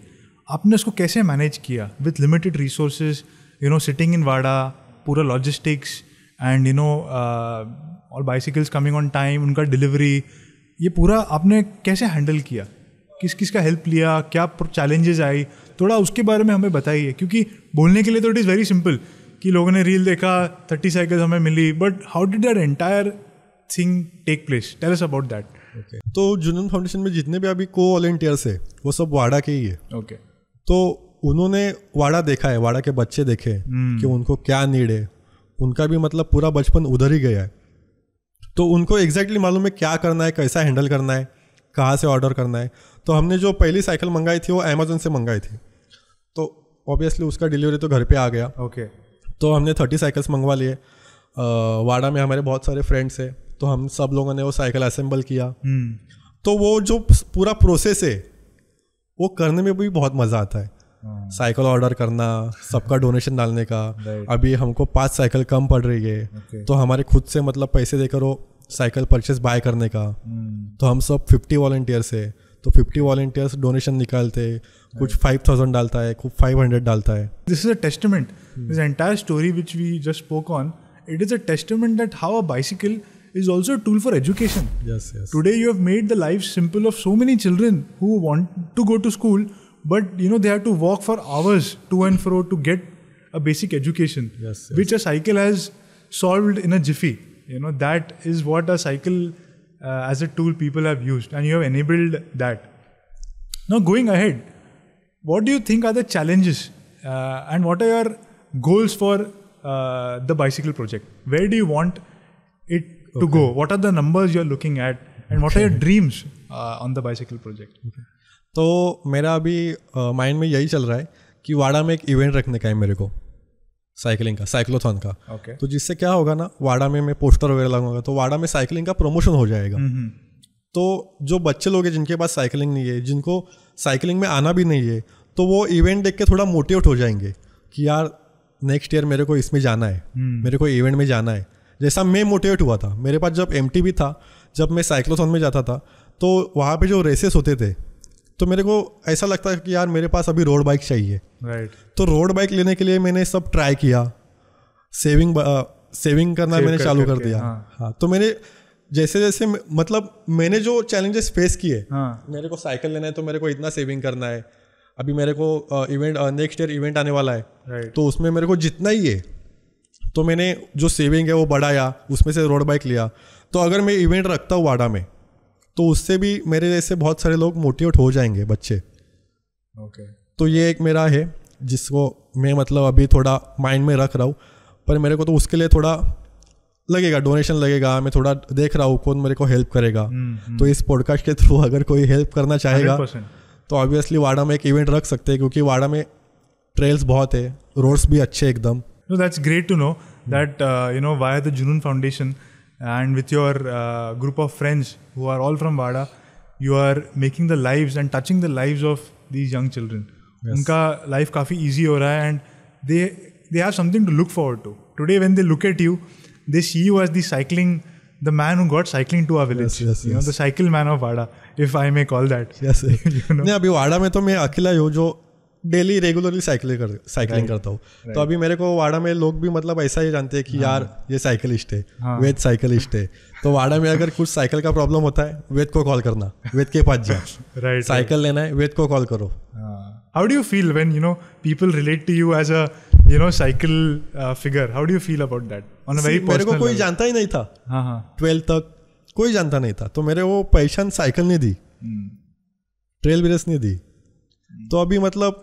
आपने उसको कैसे मैनेज किया with limited resources you know sitting in Wada पूरा लॉजिस्टिक्स एंड यू नो और बाइसिकल्स कमिंग ऑन टाइम उनका डिलीवरी ये पूरा आपने कैसे हैंडल किया किस किस का हेल्प लिया क्या चैलेंजेस आई थोड़ा उसके बारे में हमें बताइए क्योंकि बोलने के लिए तो इट इज़ वेरी सिंपल कि लोगों ने रील देखा थर्टी साइकिल्स हमें मिली but how did that entire thing take place tell us about that तो जुनून फाउंडेशन में जितने भी अभी को वॉलेंटियर्स है वो सब वाड़ा के ही है ओके okay. तो उन्होंने वाड़ा देखा है वाड़ा के बच्चे देखे hmm. कि उनको क्या नीड है उनका भी मतलब पूरा बचपन उधर ही गया है तो उनको एग्जैक्टली exactly मालूम है क्या करना है कैसा हैंडल करना है कहाँ से ऑर्डर करना है तो हमने जो पहली साइकिल मंगाई थी वो अमेजोन से मंगाई थी तो ऑब्वियसली उसका डिलीवरी तो घर पे आ गया ओके okay. तो हमने थर्टी साइकिल्स मंगवा लिए वाड़ा में हमारे बहुत सारे फ्रेंड्स है तो हम सब लोगों ने वो साइकिल असेंबल किया हम्म। तो वो जो पूरा प्रोसेस है वो करने में भी बहुत मज़ा आता है साइकिल हाँ। ऑर्डर करना सबका डोनेशन डालने का अभी हमको पांच साइकिल कम पड़ रही है तो हमारे खुद से मतलब पैसे देकर वो साइकिल परचेस बाय करने का हम्म। तो हम सब फिफ्टी वॉल्टियर्स है तो फिफ्टी वॉल्टियर्स डोनेशन निकालते कुछ फाइव थाउजेंड डालता है कुछ फाइव हंड्रेड डालता है this is a testament this entire story which we just spoke on it is a testament that how a bicycle is also tool for education today you have made the life simple of so many children who want to go to school but you know they have to walk for hours to and fro to get a basic education which a cycle has solved in a Zifi you know that is what a cycle as a tool people have use and you have enabled that no going ahead what do you think are the challenges uh, and what are your goals for uh, the bicycle project where do you want it okay. to go what are the numbers you are looking at and what okay. are your dreams uh, on the bicycle project okay. तो मेरा अभी mind में यही चल रहा है कि वाड़ा में एक इवेंट रखने का है मेरे को साइकिलिंग का साइक्लोथॉन का okay. तो जिससे क्या होगा ना वाड़ा में मैं पोस्टर वगैरह लगाऊंगा तो वाड़ा में साइकिलिंग का प्रमोशन हो जाएगा mm-hmm. तो जो बच्चे लोग हैं जिनके पास साइकिलिंग नहीं है जिनको साइकिलिंग में आना भी नहीं है तो वो इवेंट देख के थोड़ा मोटिवेट हो जाएंगे कि यार नेक्स्ट ईयर मेरे को इसमें जाना है हम्म। मेरे को इवेंट में जाना है जैसा मैं मोटिवेट हुआ था मेरे पास जब एम भी था जब मैं साइक्लोथन में जाता था तो वहाँ पे जो रेसेस होते थे तो मेरे को ऐसा लगता है कि यार मेरे पास अभी रोड बाइक चाहिए राइट right. तो रोड बाइक लेने के लिए मैंने सब ट्राई किया सेविंग सेविंग करना मैंने कर चालू कर, कर दिया हाँ, हाँ तो मैंने जैसे जैसे मतलब मैंने जो चैलेंजेस फेस किए हाँ. मेरे को साइकिल लेना है तो मेरे को इतना सेविंग करना है अभी मेरे को इवेंट नेक्स्ट ईयर इवेंट आने वाला है right. तो उसमें मेरे को जितना ही है तो मैंने जो सेविंग है वो बढ़ाया उसमें से रोड बाइक लिया तो अगर मैं इवेंट रखता हूँ वाडा में तो उससे भी मेरे जैसे बहुत सारे लोग मोटिवेट हो जाएंगे बच्चे ओके okay. तो ये एक मेरा है जिसको मैं मतलब अभी थोड़ा माइंड में रख रहा हूँ पर मेरे को तो उसके लिए थोड़ा लगेगा डोनेशन लगेगा मैं थोड़ा देख रहा हूँ कौन मेरे को हेल्प करेगा हम्म, हम्म। तो इस पॉडकास्ट के थ्रू अगर कोई हेल्प करना चाहेगा तो ऑब्वियसली वाड़ा में एक इवेंट रख सकते हैं क्योंकि वाड़ा में ट्रेल्स बहुत है रोड्स भी अच्छे एकदम that's great to know that you know why the Junoon Foundation and with your group of friends who are all from Wada you are making the live and touching the live of these young children उनका life काफ़ी easy हो रहा है and they they have something to look forward to today when they look at you they see you as the cycling the man who got cycling to our village yes, yes, you yes. know the cycle man of Vada if I may call that yes you know नहीं अभी वाड़ा में तो मैं अकेला ही हूँ daily regularly cycle कर cycling करता हूँ तो अभी मेरे को वाड़ा में लोग भी मतलब ऐसा ही जानते हैं कि हाँ। यार ये साइकिलिस्ट है हाँ। वेद साइकिलिस्ट है तो वाड़ा में अगर कुछ साइकिल का प्रॉब्लम होता है वेद को कॉल करना वेद के पास जाओ राइट साइकिल लेना है वेद को कॉल करो how do you feel when you know people relate to you as a you know cycle figure how do you feel about that on very मेरे को कोई जानता ही नहीं था हाँ हाँ ट्वेल्थ तक कोई जानता नहीं था तो मेरे वो पैशन साइकिल ने दी ट्रेल बिरस ने दी hmm. तो अभी मतलब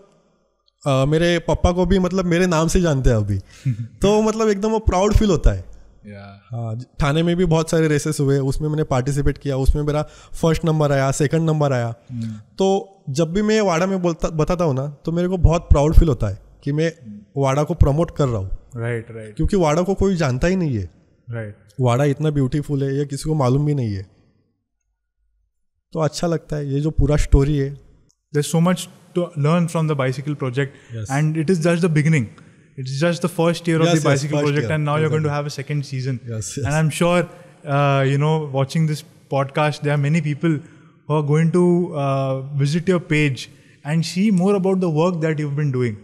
Uh, मेरे पापा को भी मतलब मेरे नाम से जानते हैं अभी तो मतलब एकदम वो प्राउड फील होता है हाँ yeah. थाने में भी बहुत सारे रेसेस हुए उसमें मैंने पार्टिसिपेट किया उसमें मेरा फर्स्ट नंबर आया सेकंड नंबर आया mm. तो जब भी मैं वाड़ा में बोलता बताता हूँ ना तो मेरे को बहुत प्राउड फील होता है कि मैं mm. वाड़ा को प्रमोट कर रहा हूँ राइट राइट क्योंकि वाड़ा को कोई जानता ही नहीं है राइट right. वाड़ा इतना ब्यूटीफुल है या किसी को मालूम भी नहीं है तो अच्छा लगता है ये जो पूरा स्टोरी है there so much to learn from the bicycle project and it is just the beginning it is just the first year of the bicycle project and now you too have a second season and I am sure you know watching this podcast they are many people who are going to visit your page and see more about the work that you been doing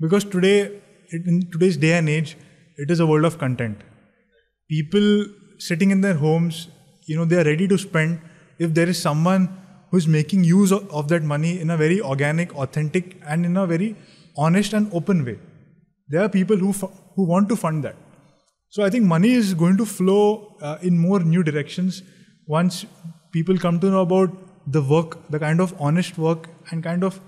because today in today's day and age it is a world of content people sitting in their homes you know they are ready to spend if there is someone who's making use of, of that money in a very organic authentic and in a very honest and open way there are people who who want to fund that so i think money is going to flow uh, in more new directions once people come to know about the work the kind of honest work and kind of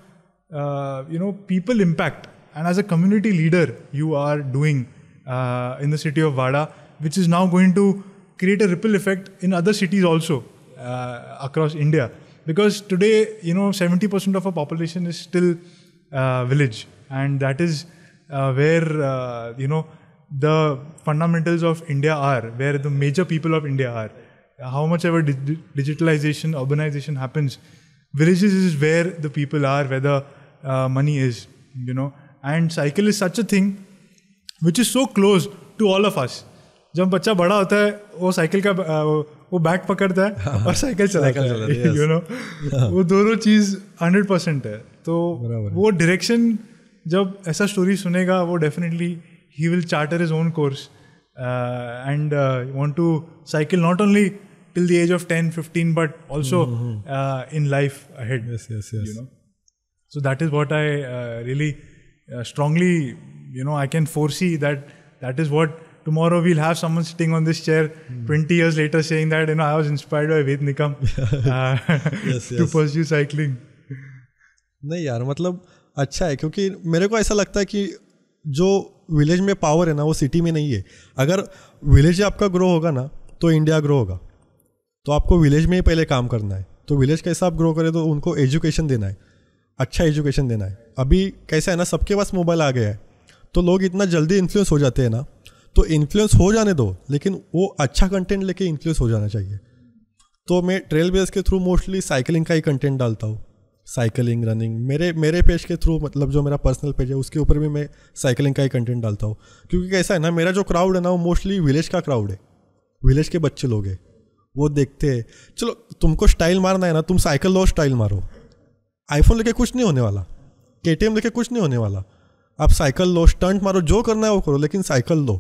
uh, you know people impact and as a community leader you are doing uh, in the city of Vada, which is now going to create a ripple effect in other cities also uh, across India. Because today, you know, 70% of our population is still uh, village, and that is uh, where uh, you know the fundamentals of India are, where the major people of India are. How much ever dig- digitalization, urbanization happens, villages is where the people are, where the uh, money is. You know, and cycle is such a thing which is so close to all of us जब बच्चा बड़ा होता है वो cycle का वो bag पकड़ता है हाँ। और साइकिल चलाता है यू नो हाँ। वो दोनों चीज़ हंड्रेड परसेंट है तो वो डायरेक्शन जब ऐसा स्टोरी सुनेगा वो डेफिनेटली ही will charter his own course and want to cycle not only till the age of ten fifteen but also in life so that is what I really strongly, you know, I can foresee that that is what tomorrow we'll have someone sitting on this chair mm. 20 years later saying that, you know, I was inspired by Ved Nikam uh, yes, yes. to pursue cycling. नहीं यार मतलब अच्छा है क्योंकि मेरे को ऐसा लगता है कि जो विलेज में पावर है ना वो सिटी में नहीं है अगर विलेज आपका ग्रो होगा ना तो इंडिया ग्रो होगा तो आपको विलेज में ही पहले काम करना है तो विलेज कैसा आप ग्रो करें तो उनको एजुकेशन देना है अच्छा एजुकेशन देना है अभी कैसा है ना सबके पास मोबाइल आ गया है तो लोग इतना जल्दी इन्फ्लुएंस हो जाते हैं ना तो इन्फ्लुएंस हो जाने दो लेकिन वो अच्छा कंटेंट लेके इन्फ्लुएंस हो जाना चाहिए तो मैं ट्रेल बेस के थ्रू मोस्टली साइकिलिंग का ही कंटेंट डालता हूँ साइकिलिंग रनिंग मेरे मेरे पेज के थ्रू मतलब जो मेरा पर्सनल पेज है उसके ऊपर भी मैं साइकिलिंग का ही कंटेंट डालता हूँ क्योंकि कैसा है ना मेरा जो क्राउड है ना वो मोस्टली विलेज का क्राउड है विलेज के बच्चे लोग हैं वो देखते हैं चलो तुमको स्टाइल मारना है ना तुम साइकिल लो स्टाइल मारो आईफोन लेके कुछ नहीं होने वाला के लेके कुछ नहीं होने वाला आप साइकिल लो स्टंट मारो जो करना है वो करो लेकिन साइकिल लो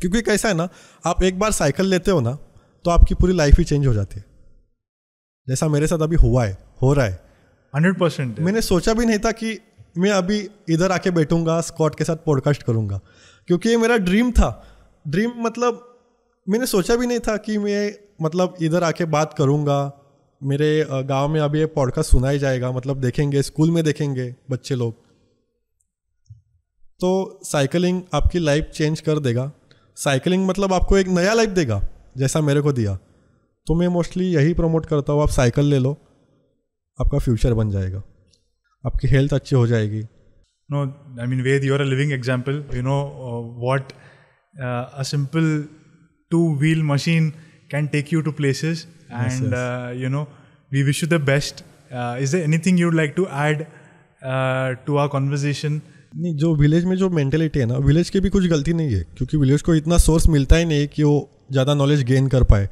क्योंकि कैसा है ना आप एक बार साइकिल लेते हो ना तो आपकी पूरी लाइफ ही चेंज हो जाती है जैसा मेरे साथ अभी हुआ है हो रहा है हंड्रेड परसेंट मैंने सोचा भी नहीं था कि मैं अभी इधर आके बैठूंगा स्कॉट के साथ पॉडकास्ट करूंगा क्योंकि ये मेरा ड्रीम था ड्रीम मतलब मैंने सोचा भी नहीं था कि मैं मतलब इधर आके बात करूंगा मेरे गांव में अभी ये पॉडकास्ट सुना ही जाएगा मतलब देखेंगे स्कूल में देखेंगे बच्चे लोग तो साइकिलिंग आपकी लाइफ चेंज कर देगा साइकिलिंग मतलब आपको एक नया लाइफ देगा जैसा मेरे को दिया तो मैं मोस्टली यही प्रमोट करता हूँ आप साइकिल ले लो आपका फ्यूचर बन जाएगा आपकी हेल्थ अच्छी हो जाएगी no I mean that you are a living example you know what a simple two wheel machine can take you to places and yes, yes. Uh, you know we wish you the best uh, is there anything would like to add uh, to our conversation नहीं जो village में जो mentality है ना village की भी कुछ गलती नहीं है क्योंकि विलेज को इतना सोर्स मिलता ही नहीं कि वो ज़्यादा नॉलेज गेन कर पाए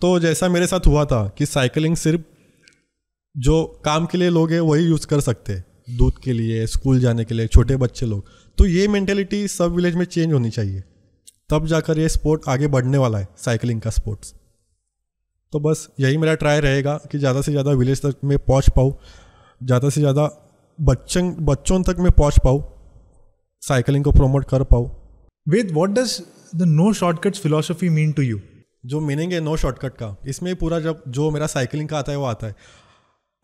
तो जैसा मेरे साथ हुआ था कि साइकिलिंग सिर्फ जो काम के लिए लोग हैं वही यूज़ कर सकते हैं दूध के लिए स्कूल जाने के लिए छोटे बच्चे लोग तो ये मैंटेलिटी सब विलेज में चेंज होनी चाहिए तब जाकर ये स्पोर्ट आगे बढ़ने वाला है साइकिलिंग का स्पोर्ट्स तो बस यही मेरा ट्राई रहेगा कि ज़्यादा से ज़्यादा विलेज तक मैं पहुँच पाऊँ ज़्यादा से ज़्यादा बच्चों बच्चों तक मैं पहुँच पाऊँ साइकिलिंग को प्रमोट कर पाऊँ with what does the no shortcuts philosophy mean to you जो मीनिंग है नो शॉर्टकट का इसमें पूरा जब जो मेरा साइकिलिंग का आता है वो आता है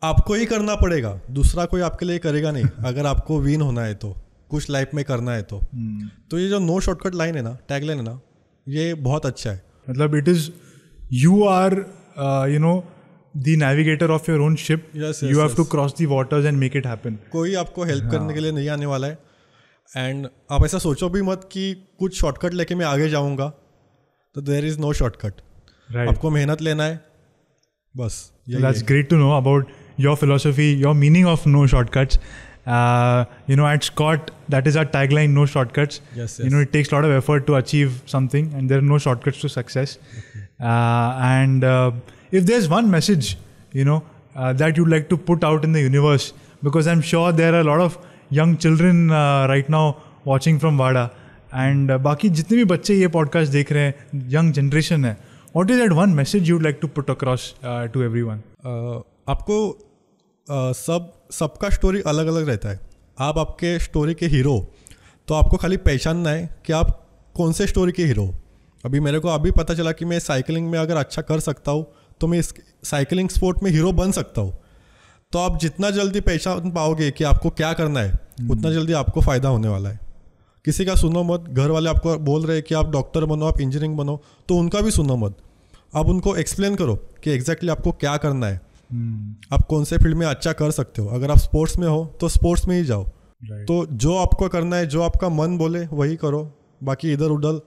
आपको ही करना पड़ेगा दूसरा कोई आपके लिए करेगा नहीं अगर आपको विन होना है तो कुछ लाइफ में करना है तो hmm. तो ये जो नो शॉर्टकट लाइन है ना टैग लाइन है ना ये बहुत अच्छा है मतलब it is you are, uh, you know, the navigator of your own ship. Yes, yes, you have yes. to cross the waters and make it happen. कोई आपको हेल्प हाँ. करने के लिए नहीं आने वाला है एंड आप ऐसा सोचो भी मत कि कुछ शॉर्टकट लेके मैं आगे जाऊंगा तो देर इज़ नो शॉर्टकट आपको मेहनत लेना है बस that's great to know about your philosophy your meaning of no shortcuts Uh, you know, at Scott, that is our tagline no shortcuts. Yes, yes. You know, it takes a lot of effort to achieve something, and there are no shortcuts to success. Okay. uh, and uh, if there's one message, you know, uh, that you'd like to put out in the universe, because I'm sure there are a lot of young children uh, right now watching from Wada. And बाकी जितने भी बच्चे ये podcast देख रहे हैं young generation है what is that one message you like to put across to everyone आपको uh, सब सबका स्टोरी अलग अलग रहता है आप आपके स्टोरी के हीरो तो आपको खाली पहचानना है कि आप कौन से स्टोरी के हीरो अभी मेरे को अभी पता चला कि मैं साइकिलिंग में अगर अच्छा कर सकता हूँ तो मैं इस साइकिलिंग स्पोर्ट में हीरो बन सकता हूँ तो आप जितना जल्दी पहचान पाओगे कि आपको क्या करना है हम्म। उतना जल्दी आपको फ़ायदा होने वाला है किसी का सुनो मत घर वाले आपको बोल रहे हैं कि आप डॉक्टर बनो आप इंजीनियरिंग बनो तो उनका भी सुनो मत आप उनको एक्सप्लेन करो कि एग्जैक्टली आपको क्या करना है हम्म। आप कौन से फील्ड में अच्छा कर सकते हो अगर आप स्पोर्ट्स में हो तो स्पोर्ट्स में ही जाओ तो जो आपको करना है जो आपका मन बोले वही करो बाकी इधर उधर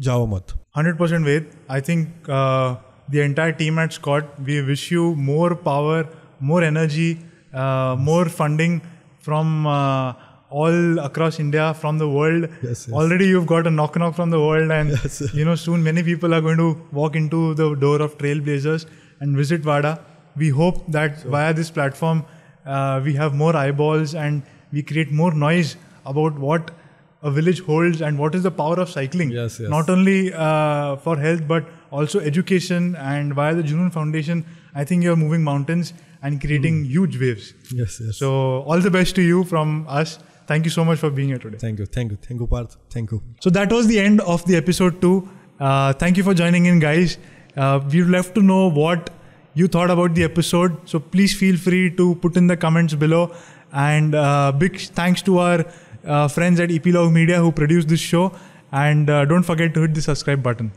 100% Ved. I think uh, the entire team at Scott, we wish you more power, more energy, uh, more funding from uh, all across India, from the world. Yes, yes. Already you've got a knock knock from the world, and yes, you know soon many people are going to walk into the door of Trailblazers and visit Vada. We hope that via this platform uh, we have more eyeballs and we create more noise about what a village holds and what is the power of cycling. Yes, yes. Not only uh, for health, but also education. And via the Junoon Foundation, I think you're moving mountains and creating mm. huge waves. Yes, yes. So, all the best to you from us. Thank you so much for being here today. Thank you. Thank you. Thank you, Parth. Thank you. So, that was the end of the episode two. Uh, thank you for joining in, guys. Uh, we'd love to know what you thought about the episode. So, please feel free to put in the comments below. And uh, big thanks to our uh, friends at Epilogue Media who produce this show. And uh, don't forget to hit the subscribe button.